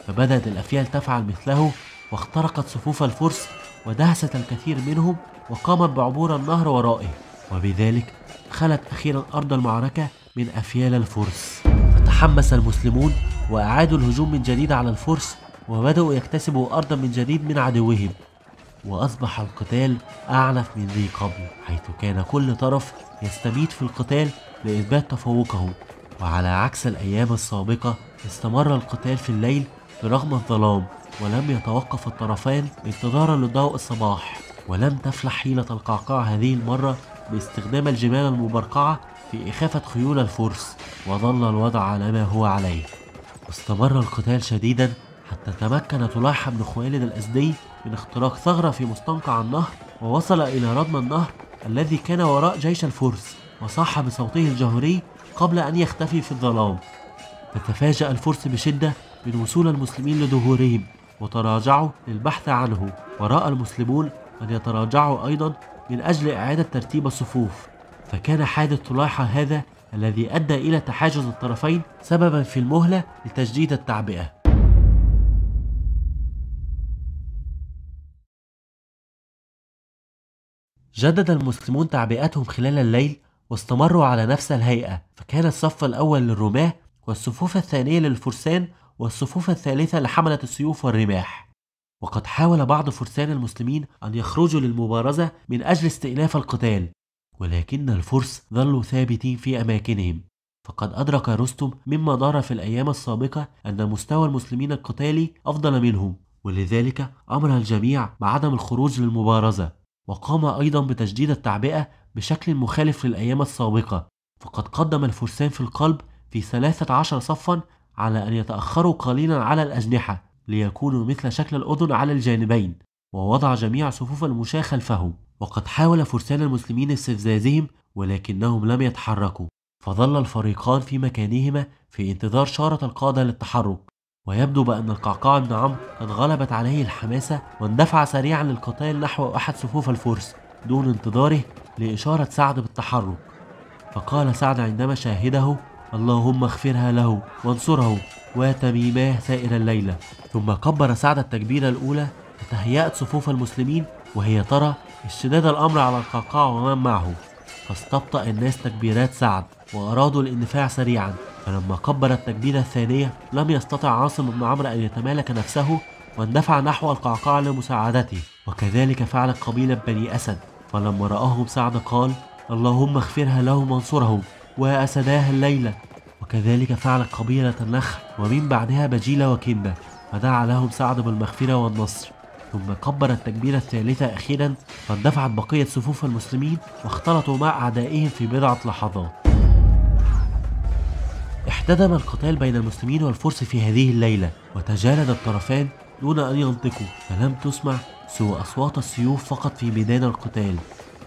Speaker 1: فبدأت الأفيال تفعل مثله واخترقت صفوف الفرس ودهست الكثير منهم وقامت بعبور النهر ورائه وبذلك خلت أخيرا أرض المعركة من أفيال الفرس فتحمس المسلمون وأعادوا الهجوم من جديد على الفرس وبدأوا يكتسبوا أرضا من جديد من عدوهم وأصبح القتال أعنف من ذي قبل حيث كان كل طرف يستبيد في القتال لإثبات تفوقه وعلى عكس الأيام السابقة استمر القتال في الليل برغم الظلام ولم يتوقف الطرفان انتظارا لضوء الصباح ولم تفلح حيلة القعقاع هذه المرة باستخدام الجمال المبرقعة في إخافة خيول الفرس وظل الوضع على ما هو عليه واستمر القتال شديدا حتى تمكن طلاحة بن خوالد الأزدي من اختراق ثغرة في مستنقع النهر ووصل إلى ردم النهر الذي كان وراء جيش الفرس وصاح بصوته الجهري قبل أن يختفي في الظلام فتفاجأ الفرس بشدة من وصول المسلمين لظهورهم وتراجعوا للبحث عنه وراء المسلمون أن يتراجعوا أيضا من أجل إعادة ترتيب الصفوف فكان حادث طليحة هذا الذي أدى إلى تحاجز الطرفين سببا في المهلة لتجديد التعبئة جدد المسلمون تعبئتهم خلال الليل واستمروا على نفس الهيئة فكان الصف الأول للرماة والصفوف الثانية للفرسان والصفوف الثالثة لحملة السيوف والرماح وقد حاول بعض فرسان المسلمين أن يخرجوا للمبارزة من أجل استئناف القتال ولكن الفرس ظلوا ثابتين في أماكنهم فقد أدرك رستم مما دار في الأيام السابقة أن مستوى المسلمين القتالي أفضل منهم ولذلك أمر الجميع بعدم الخروج للمبارزة وقام أيضا بتجديد التعبئة بشكل مخالف للأيام السابقة فقد قدم الفرسان في القلب في 13 صفا على أن يتأخروا قليلا على الأجنحة ليكونوا مثل شكل الأذن على الجانبين ووضع جميع صفوف المشاة خلفهم وقد حاول فرسان المسلمين استفزازهم ولكنهم لم يتحركوا فظل الفريقان في مكانهما في انتظار شارة القادة للتحرك ويبدو بأن القعقاع بن عمرو قد غلبت عليه الحماسة واندفع سريعا للقتال نحو أحد صفوف الفرس دون انتظاره لإشارة سعد بالتحرك فقال سعد عندما شاهده اللهم اغفرها له وانصره وتميماه سائر الليلة ثم كبر سعد التكبيرة الأولى فتهيأت صفوف المسلمين وهي ترى اشتداد الأمر على القعقاع ومن معه فاستبطأ الناس تكبيرات سعد وأرادوا الاندفاع سريعا فلما كبر التكبيرة الثانية لم يستطع عاصم بن عمرو أن يتمالك نفسه واندفع نحو القعقاع لمساعدته وكذلك فعلت قبيلة بني أسد فلما رآهم سعد قال اللهم اغفرها لهم وانصرهم وأسداها الليلة وكذلك فعلت قبيلة النخل ومن بعدها بجيلة وكندة فدعا لهم سعد بالمغفرة والنصر ثم كبر التكبيرة الثالثة أخيرا فاندفعت بقية صفوف المسلمين واختلطوا مع أعدائهم في بضعة لحظات احتدم القتال بين المسلمين والفرس في هذه الليلة وتجالد الطرفان دون أن ينطقوا فلم تسمع سوى أصوات السيوف فقط في ميدان القتال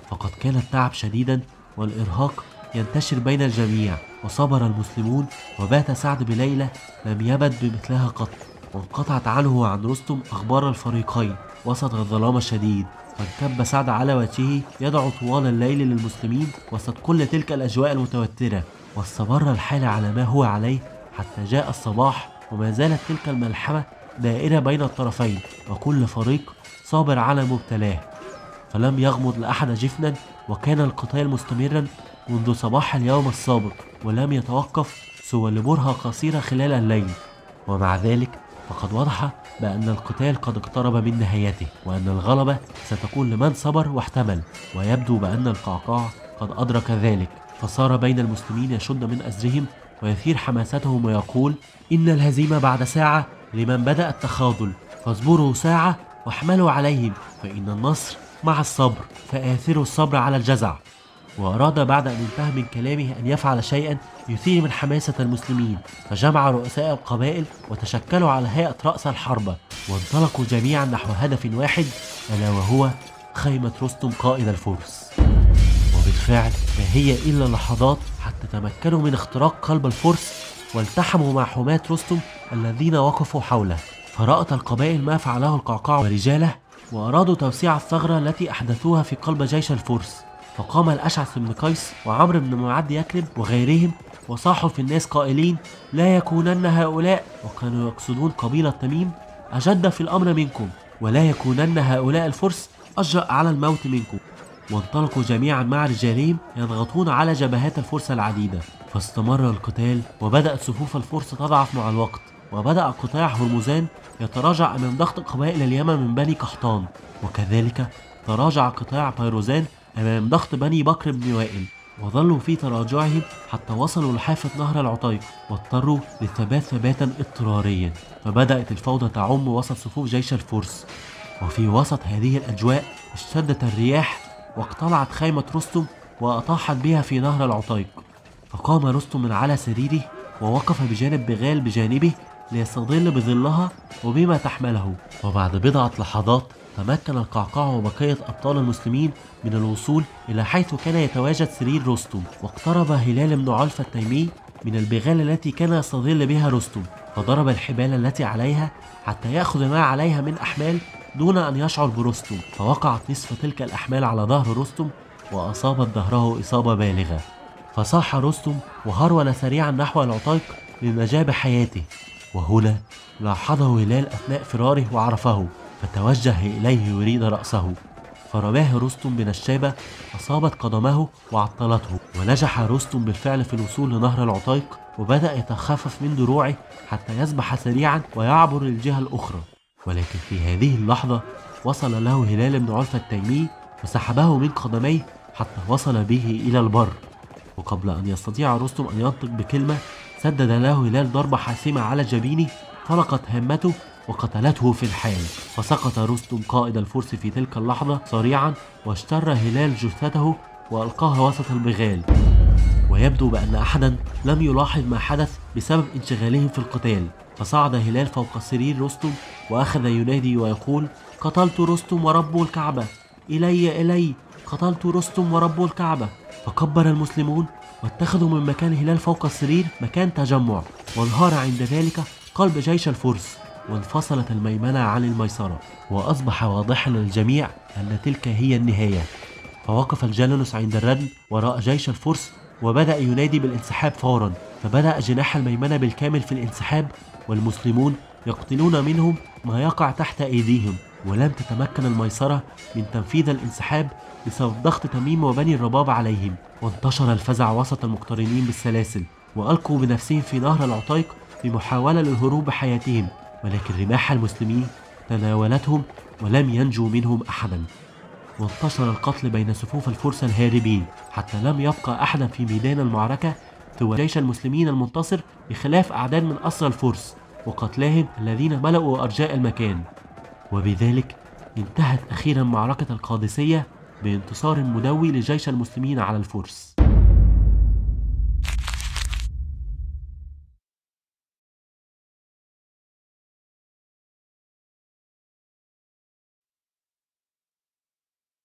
Speaker 1: فقد كان التعب شديدا والإرهاق ينتشر بين الجميع وصبر المسلمون وبات سعد بليلة لم يبد بمثلها قط وانقطعت عنه وعن رستم أخبار الفريقين وسط الظلام الشديد فانكب سعد على وجهه يدعو طوال الليل للمسلمين وسط كل تلك الأجواء المتوترة واستمر الحال على ما هو عليه حتى جاء الصباح وما زالت تلك الملحمة دائرة بين الطرفين وكل فريق صابر على مبتلاه فلم يغمض لأحد جفنا وكان القتال مستمرا منذ صباح اليوم السابق ولم يتوقف سوى لبرهة قصيرة خلال الليل ومع ذلك فقد وضح بأن القتال قد اقترب من نهايته وأن الغلبة ستكون لمن صبر واحتمل ويبدو بأن القعقاع قد أدرك ذلك فصار بين المسلمين يشد من أزرهم ويثير حماستهم ويقول إن الهزيمة بعد ساعة لمن بدأ التخاذل فاصبروا ساعة واحملوا عليهم فإن النصر مع الصبر فآثروا الصبر على الجزع وأراد بعد أن انتهى من كلامه أن يفعل شيئا يثير من حماسة المسلمين فجمع رؤساء القبائل وتشكلوا على هيئة رأس الحربة وانطلقوا جميعا نحو هدف واحد ألا وهو خيمة رستم قائد الفرس بالفعل ما هي إلا لحظات حتى تمكنوا من اختراق قلب الفرس والتحموا مع حماة رستم الذين وقفوا حوله فرأت القبائل ما فعله القعقاع ورجاله وأرادوا توسيع الثغرة التي أحدثوها في قلب جيش الفرس فقام الأشعث بن قيس وعمرو بن معد يكرم وغيرهم وصاحوا في الناس قائلين لا يكونن هؤلاء وكانوا يقصدون قبيلة تميم أجد في الأمر منكم ولا يكونن هؤلاء الفرس أجرأ على الموت منكم وانطلقوا جميعا مع رجالهم يضغطون على جبهات الفرس العديدة فاستمر القتال وبدأت صفوف الفرس تضعف مع الوقت وبدأ قطاع هرمزان يتراجع أمام ضغط قبائل اليمن من بني قحطان وكذلك تراجع قطاع بيروزان أمام ضغط بني بكر بن وائل وظلوا في تراجعهم حتى وصلوا لحافة نهر العطيق واضطروا للثبات ثباتا اضطراريا فبدأت الفوضى تعم وسط صفوف جيش الفرس وفي وسط هذه الأجواء اشتدت الرياح واقتلعت خيمة رستم وأطاحت بها في نهر العطيق فقام رستم من على سريره ووقف بجانب بغال بجانبه ليستظل بظلها وبما تحمله وبعد بضعة لحظات تمكن القعقاع وبقية أبطال المسلمين من الوصول إلى حيث كان يتواجد سرير رستم واقترب هلال بن علفة التيمي من البغال التي كان يستظل بها رستم فضرب الحبال التي عليها حتى يأخذ ما عليها من أحمال دون أن يشعر برستم فوقعت نصف تلك الأحمال على ظهر رستم وأصابت ظهره إصابة بالغة فصاح رستم وهرول سريعا نحو العطيق للنجاة بحياته وهنا لاحظه هلال أثناء فراره وعرفه فتوجه إليه يريد رأسه فرماه رستم من الشابة أصابت قدمه وعطلته ونجح رستم بالفعل في الوصول لنهر العطيق وبدأ يتخفف من دروعه حتى يسبح سريعا ويعبر للجهة الأخرى ولكن في هذه اللحظة وصل له هلال بن عرفة التيمي وسحبه من قدميه حتى وصل به إلى البر وقبل أن يستطيع رستم أن ينطق بكلمة سدد له هلال ضربة حاسمة على جبينه طرقت همته وقتلته في الحال فسقط رستم قائد الفرس في تلك اللحظة سريعا واشتر هلال جثته وألقاها وسط البغال ويبدو بأن أحدا لم يلاحظ ما حدث بسبب انشغالهم في القتال فصعد هلال فوق سرير رستم وأخذ ينادي ويقول قتلت رستم ورب الكعبة إلي إلي قتلت رستم ورب الكعبة فكبر المسلمون واتخذوا من مكان هلال فوق السرير مكان تجمع وانهار عند ذلك قلب جيش الفرس وانفصلت الميمنة عن الميسرة وأصبح واضحا للجميع أن تلك هي النهاية فوقف الجالنوس عند الردم وراء جيش الفرس وبدأ ينادي بالانسحاب فورا فبدأ جناح الميمنة بالكامل في الانسحاب والمسلمون يقتلون منهم ما يقع تحت أيديهم ولم تتمكن الميسرة من تنفيذ الانسحاب بسبب ضغط تميم وبني الرباب عليهم وانتشر الفزع وسط المقترنين بالسلاسل وألقوا بنفسهم في نهر العطيق في محاولة للهروب بحياتهم ولكن رماح المسلمين تناولتهم ولم ينجو منهم أحدا وانتشر القتل بين صفوف الفرس الهاربين حتى لم يبقى أحدا في ميدان المعركة سوى جيش المسلمين المنتصر بخلاف أعداد من أسرى الفرس وقتلاهم الذين ملأوا أرجاء المكان وبذلك انتهت أخيرا معركة القادسية بانتصار مدوي لجيش المسلمين على الفرس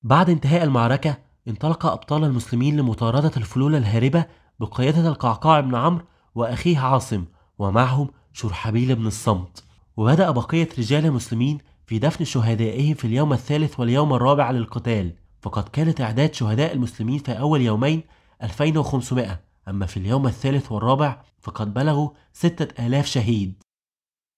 Speaker 1: بعد انتهاء المعركة انطلق أبطال المسلمين لمطاردة الفلول الهاربة بقيادة القعقاع بن عمرو وأخيه عاصم ومعهم شرحبيل بن الصمت وبدأ بقية رجال المسلمين في دفن شهدائهم في اليوم الثالث واليوم الرابع للقتال فقد كانت أعداد شهداء المسلمين في أول يومين 2500 أما في اليوم الثالث والرابع فقد بلغوا 6000 شهيد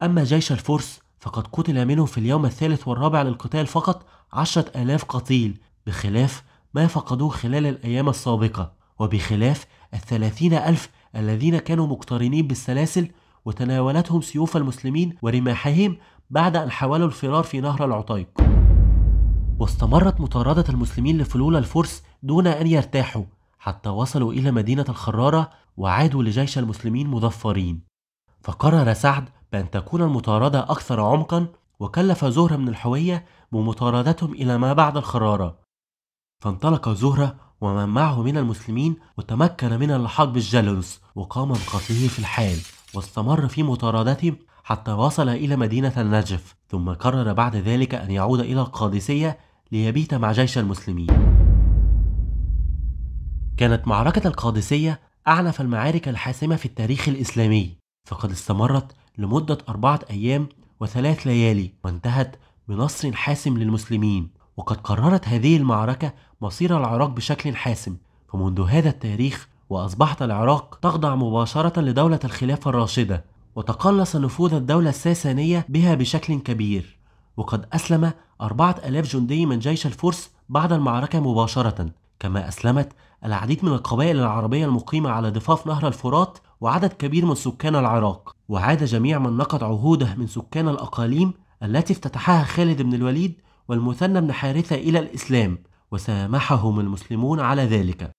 Speaker 1: أما جيش الفرس فقد قتل منهم في اليوم الثالث والرابع للقتال فقط 10000 قتيل بخلاف ما فقدوه خلال الأيام السابقة وبخلاف الثلاثين ألف الذين كانوا مقترنين بالسلاسل وتناولتهم سيوف المسلمين ورماحهم بعد أن حاولوا الفرار في نهر العطيق واستمرت مطاردة المسلمين لفلول الفرس دون أن يرتاحوا حتى وصلوا إلى مدينة الخرارة وعادوا لجيش المسلمين مظفرين فقرر سعد بأن تكون المطاردة أكثر عمقا وكلف زهرة من الحوية بمطاردتهم إلى ما بعد الخرارة فانطلق زهرة ومن معه من المسلمين وتمكن من اللحاق بالجلوس وقام بقتله في الحال واستمر في مطاردته حتى وصل إلى مدينة النجف ثم قرر بعد ذلك أن يعود إلى القادسية ليبيت مع جيش المسلمين كانت معركة القادسية أعنف المعارك الحاسمة في التاريخ الإسلامي فقد استمرت لمدة أربعة أيام وثلاث ليالي وانتهت بنصر حاسم للمسلمين وقد قررت هذه المعركة مصير العراق بشكل حاسم فمنذ هذا التاريخ وأصبحت العراق تخضع مباشرة لدولة الخلافة الراشدة وتقلص نفوذ الدولة الساسانية بها بشكل كبير وقد أسلم 4000 جندي من جيش الفرس بعد المعركة مباشرة كما أسلمت العديد من القبائل العربية المقيمة على ضفاف نهر الفرات وعدد كبير من سكان العراق وعاد جميع من نقض عهوده من سكان الأقاليم التي افتتحها خالد بن الوليد والمثنى بن حارثة إلى الإسلام وسامحهم المسلمون على ذلك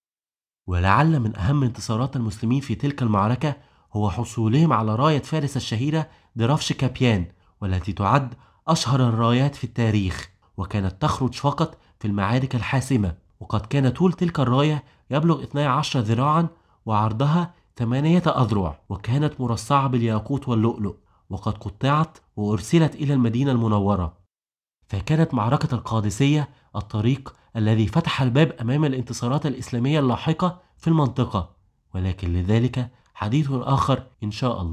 Speaker 1: ولعل من أهم انتصارات المسلمين في تلك المعركة هو حصولهم على راية فارس الشهيرة درفش كابيان والتي تعد أشهر الرايات في التاريخ وكانت تخرج فقط في المعارك الحاسمة وقد كان طول تلك الراية يبلغ 12 ذراعا وعرضها 8 أذرع وكانت مرصعة بالياقوت واللؤلؤ وقد قطعت وأرسلت إلى المدينة المنورة فكانت معركة القادسية الطريق الذي فتح الباب أمام الانتصارات الإسلامية اللاحقة في المنطقة ولكن لذلك حديث آخر إن شاء الله